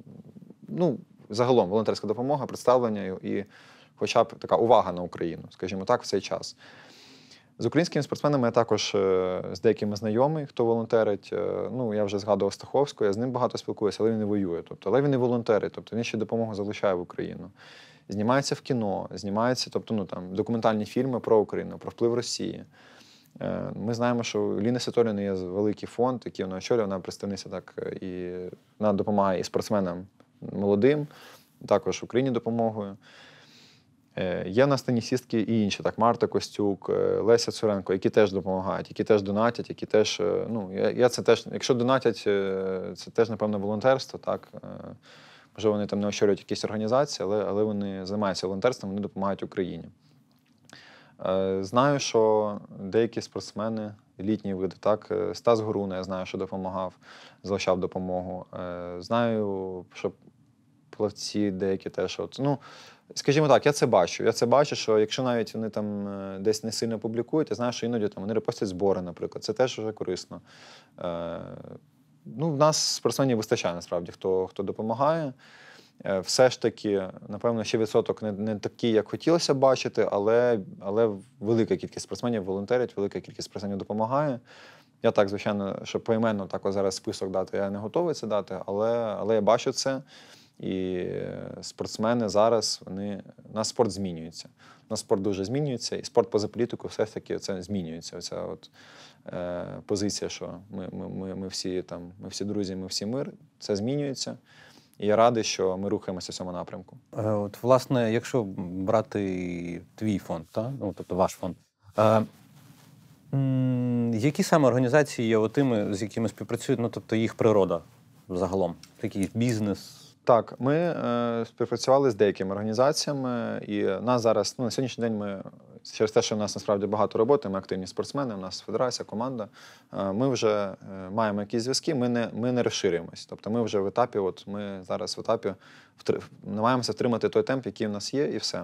ну, загалом волонтерська допомога, представлення і хоча б така увага на Україну, скажімо так, в цей час. З українськими спортсменами я також е, з деякими знайомий, хто волонтерить. Е, ну, я вже згадував Стаховського, я з ним багато спілкуюся, але він не воює. Тобто, але він і волонтерить, тобто він ще допомогу залишає в Україну. Знімається в кіно, знімається, тобто, ну там документальні фільми про Україну, про вплив Росії. Е, ми знаємо, що у Ліни Саторіни є великий фонд, який вона очолює, вона представниця так і вона допомагає і спортсменам молодим, також Україні допомогою. Е, є нас тенісістки і інші, так Марта Костюк, е, Леся Цуренко, які теж допомагають, які теж донатять, які теж. Е, ну, я, я це теж, Якщо донатять, це теж, напевно, волонтерство. так. Можливо, вони там не очолюють якісь організації, але але вони займаються волонтерством, вони допомагають Україні. Знаю, що деякі спортсмени, літні види, так, Стас Горуна, я знаю, що допомагав, залишав допомогу. Знаю, що плавці деякі теж. От, ну, Скажімо так, я це бачу. Я це бачу, що якщо навіть вони там е, десь не сильно публікують, я знаю, що іноді там вони репостять збори, наприклад. Це теж вже корисно. Е, ну, В нас спортсменів вистачає насправді, хто хто допомагає. Е, все ж таки, напевно, ще відсоток не не такий, як хотілося бачити, але але велика кількість спортсменів волонтерять, велика кількість спортсменів допомагає. Я так, звичайно, що поіменно так зараз список дати, я не готовий це дати, але, але я бачу це. І спортсмени зараз вони на спорт змінюється. На спорт дуже змінюється, і спорт поза політику все ж таки це змінюється. Оця от е, позиція, що ми ми, ми, ми всі там, ми всі друзі, ми всі мир. Це змінюється. І я радий, що ми рухаємося в цьому напрямку. Е, от, власне, якщо брати твій фонд, та? ну тобто ваш фонд. Е, які саме організації є тими, з якими співпрацюють? Ну тобто їх природа взагалом, такий бізнес. Так, ми е, співпрацювали з деякими організаціями, і нас зараз ну, на сьогоднішній день ми через те, що в нас насправді багато роботи, ми активні спортсмени, у нас федерація, команда. Е, ми вже е, маємо якісь зв'язки, ми не ми не розширюємось. Тобто ми вже в етапі, от ми зараз в етапі втри, намагаємося втримати той темп, який в нас є, і все.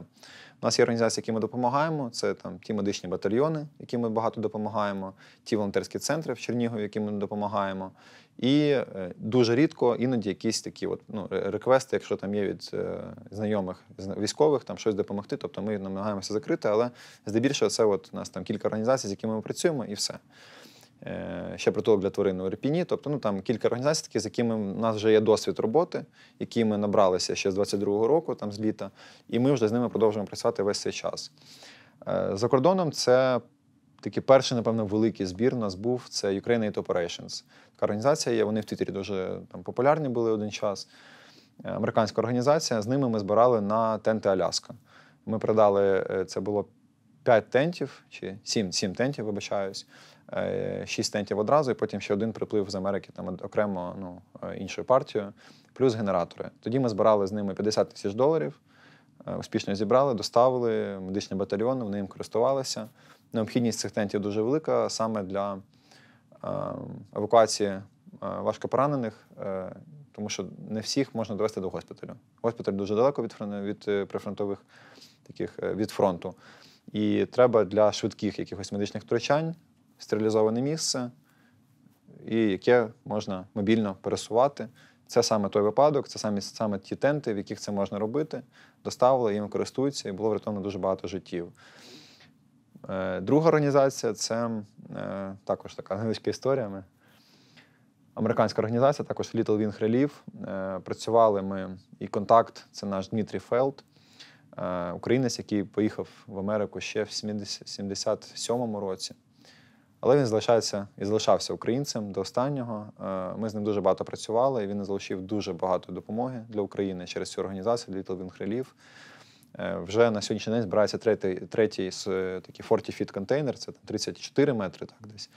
У нас є організації, які ми допомагаємо. Це там ті медичні батальйони, які ми багато допомагаємо, ті волонтерські центри в Чернігові, які ми допомагаємо. І е, дуже рідко іноді якісь такі от, ну, реквести, якщо там є від е, знайомих військових, там щось допомогти, тобто ми намагаємося закрити, але здебільшого це от у нас там кілька організацій, з якими ми працюємо, і все. Е, ще притулок для тварин у Ірпіні. Тобто ну, там кілька організацій, такі, з якими в нас вже є досвід роботи, які ми набралися ще з 22-го року, там з літа, і ми вже з ними продовжуємо працювати весь цей час. За кордоном це такий перший, напевно, великий збір у нас був це Ukraine Operations. Така організація є. Вони в Твіттері дуже там популярні були один час. Е, американська організація. З ними ми збирали на тенти Аляска. Ми продали, е, це було 5 тентів чи сім 7 тентів, вибачаюсь, е, шість тентів одразу, і потім ще один приплив з Америки там окремо ну, іншою партією, плюс генератори. Тоді ми збирали з ними 50 тисяч доларів, успішно зібрали, доставили медичні батальйони, вони їм користувалися необхідність цих тентів дуже велика саме для е, евакуації е, важкопоранених, е, тому що не всіх можна довести до госпіталю. Госпіталь дуже далеко від від прифронтових таких від фронту. І треба для швидких якихось медичних втручань стерилізоване місце, і яке можна мобільно пересувати. Це саме той випадок, це саме саме ті тенти, в яких це можна робити. Доставили, їм користуються, і було врятовано дуже багато життів. Е, друга організація це е, також така невеличка історія. Ми. Американська організація, також Little Wing Relief. Е, працювали ми і контакт це наш Дмитрій Фелд, українець, який поїхав в Америку ще в 77-му році. Але він залишається і залишався українцем до останнього. Ми з ним дуже багато працювали, і він залишив дуже багато допомоги для України через цю організацію Little Wing Relief. Е, вже на сьогоднішній день збирається третій третій з такий 40 feet контейнер, це 34 метри, так десь.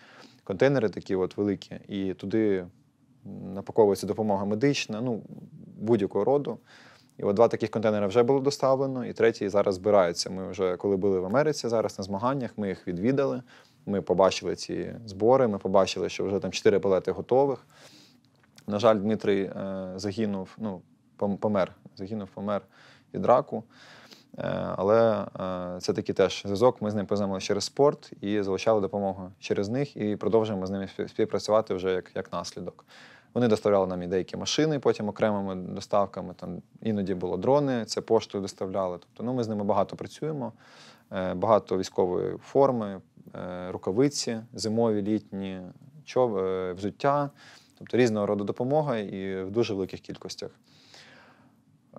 Контейнери такі от великі, і туди напаковується допомога медична, ну будь-якого роду. І от два таких контейнери вже було доставлено, і третій зараз збирається. Ми вже коли були в Америці зараз на змаганнях, ми їх відвідали. Ми побачили ці збори, ми побачили, що вже там чотири палети готових. На жаль, Дмитрий е, загинув, ну, помер, загинув, помер від раку. Е, але це такий теж зв'язок. Ми з ним познайомилися через спорт і залучали допомогу через них, і продовжуємо з ними співпрацювати вже як як наслідок. Вони доставляли нам і деякі машини, потім окремими доставками. Там іноді було дрони, це поштою доставляли. Тобто, ну ми з ними багато працюємо, е, багато військової форми, е, рукавиці, зимові, літні, взуття, тобто різного роду допомога і в дуже великих кількостях.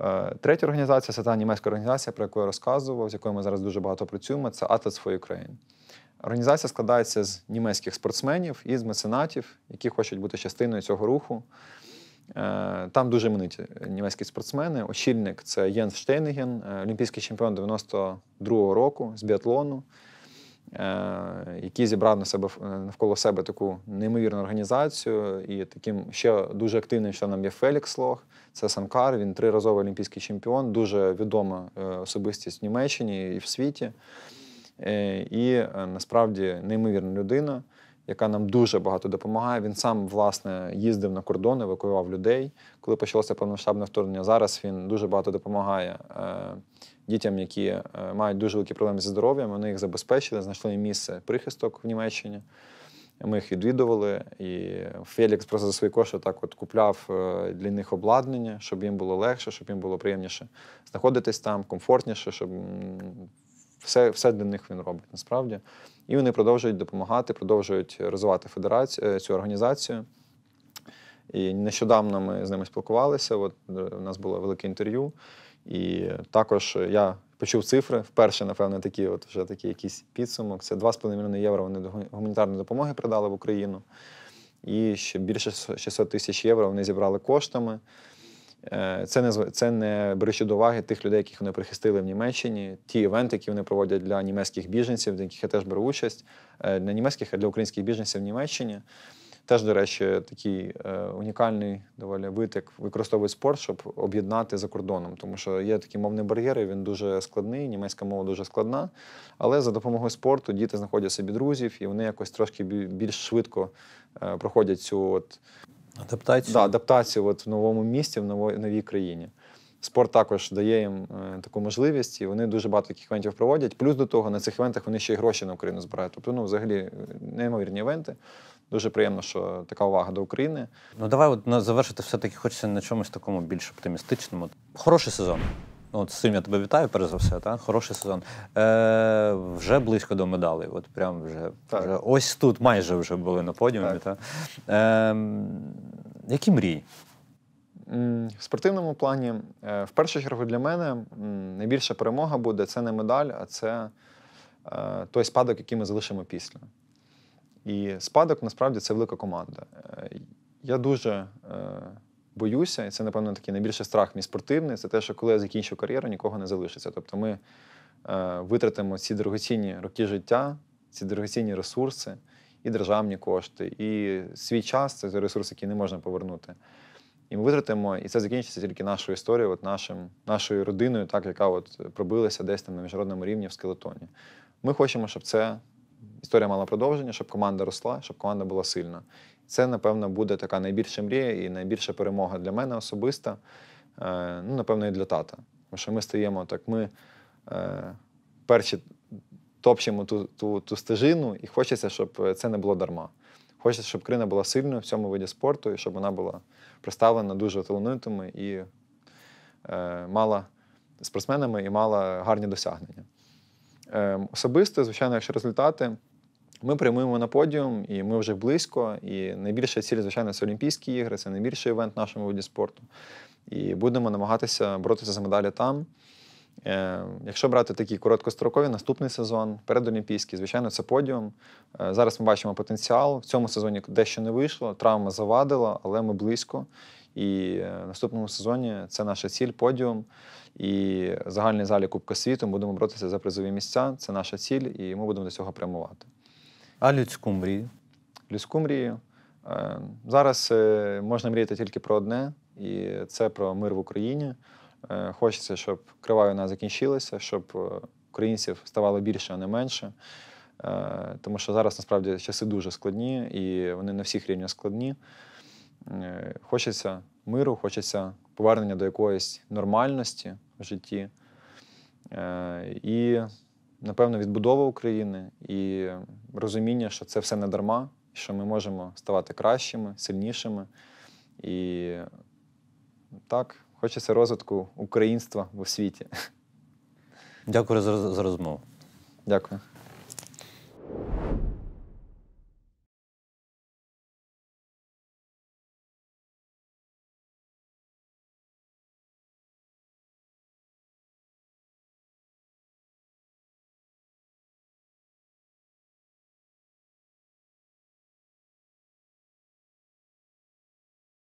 Е, третя організація це та німецька організація, про яку я розказував, з якою ми зараз дуже багато працюємо, це Athletes for Ukraine. Організація складається з німецьких спортсменів і з меценатів, які хочуть бути частиною цього руху. Е, там дуже минуті німецькі спортсмени. Очільник це Єнс Штейнеген, е, олімпійський чемпіон 92-го року з біатлону. Е, який зібрав на себе е, навколо себе таку неймовірну організацію. І таким ще дуже активним членом є Фелікс Лох. Це Санкар. Він триразовий олімпійський чемпіон, дуже відома е, особистість в Німеччині і в світі. І насправді неймовірна людина, яка нам дуже багато допомагає. Він сам власне їздив на кордон, евакуював людей. Коли почалося повномасштабне вторгнення, зараз він дуже багато допомагає дітям, які е, мають дуже великі проблеми зі здоров'ям, вони їх забезпечили, знайшли місце прихисток в Німеччині. Ми їх відвідували, і Фелікс просто за свої кошти так от купляв е, для них обладнання, щоб їм було легше, щоб їм було приємніше знаходитись там, комфортніше, щоб все все для них він робить насправді. І вони продовжують допомагати, продовжують розвивати федерацію е, цю організацію. І нещодавно ми з ними спілкувалися. От у нас було велике інтерв'ю. І також я почув цифри вперше, напевно, такі от вже такі якісь підсумок. Це 2,5 мільйони євро. Вони гуманітарної допомоги придали в Україну, і ще більше 600 тисяч євро вони зібрали коштами. Е, це не це не беручи до уваги тих людей, яких вони прихистили в Німеччині, ті івенти, які вони проводять для німецьких біженців, в яких я теж беру участь, для е, німецьких, а для українських біженців в Німеччині. Теж, до речі, такий е, унікальний доволі вид, як використовують спорт, щоб об'єднати за кордоном, тому що є такі мовні бар'єри, він дуже складний, німецька мова дуже складна. Але за допомогою спорту діти знаходять собі друзів, і вони якось трошки більш швидко е, проходять цю от адаптацію, да, адаптацію от в новому місті, в новій, новій країні. Спорт також дає їм е, таку можливість, і вони дуже багато таких івентів проводять. Плюс до того, на цих івентах вони ще й гроші на Україну збирають. Тобто, ну, взагалі, неймовірні івенти. Дуже приємно, що така увага до України. Ну давай от завершити все-таки хочеться на чомусь такому більш оптимістичному. Хороший сезон. Ну, от з я тебе вітаю, перш за все. Та? Хороший сезон. Е, Вже близько до медалей. От прям вже, вже ось тут майже вже були на подіумі. Так. Та? Е, Які мрії? В спортивному плані, е, в першу чергу, для мене найбільша перемога буде це не медаль, а це е, той спадок, який ми залишимо після. І спадок насправді це велика команда. Е, я дуже е, боюся, і це, напевно, такий найбільший страх мій спортивний. Це те, що коли я закінчу кар'єру, нікого не залишиться. Тобто ми е, витратимо ці дорогоцінні роки життя, ці дорогоцінні ресурси, і державні кошти, і свій час це ресурс, який не можна повернути. І ми витратимо, і це закінчиться тільки нашою історією, от нашим, нашою родиною, так яка от пробилася десь там на міжнародному рівні в скелетоні. Ми хочемо, щоб це історія мала продовження, щоб команда росла, щоб команда була сильна. Це, напевно, буде така найбільша мрія і найбільша перемога для мене особиста. Е, ну, напевно, і для тата. Тому що ми стаємо так, ми е, перші топчемо ту, ту, ту стежину, і хочеться, щоб це не було дарма. Хочеться, щоб Крина була сильною в цьому виді спорту, і щоб вона була представлена дуже талановитими і е, мала спортсменами і мала гарні досягнення. Ем, Особисто, звичайно, якщо результати, ми прямуємо на подіум, і ми вже близько. І найбільша ціль, звичайно, це Олімпійські ігри, це найбільший івент в нашому виді спорту. І будемо намагатися боротися за медалі там. Ем, якщо брати такі короткострокові, наступний сезон, передолімпійський, звичайно, це подіум. Е, зараз ми бачимо потенціал. В цьому сезоні дещо не вийшло, травма завадила, але ми близько. І е, в наступному сезоні це наша ціль, подіум і загальний залі Кубка світу. Ми будемо боротися за призові місця. Це наша ціль, і ми будемо до цього прямувати. А людську мрію? Людську мрію. Е, зараз е, можна мріяти тільки про одне, і це про мир в Україні. Хочеться, щоб крива війна закінчилася, щоб українців ставало більше, а не менше. Тому що зараз насправді часи дуже складні, і вони на всіх рівнях складні. Е, хочеться миру, хочеться повернення до якоїсь нормальності в житті. Е, і, напевно, відбудова України і розуміння, що це все не дарма, що ми можемо ставати кращими, сильнішими. І так, хочеться розвитку українства в світі. Дякую за розмову. Дякую.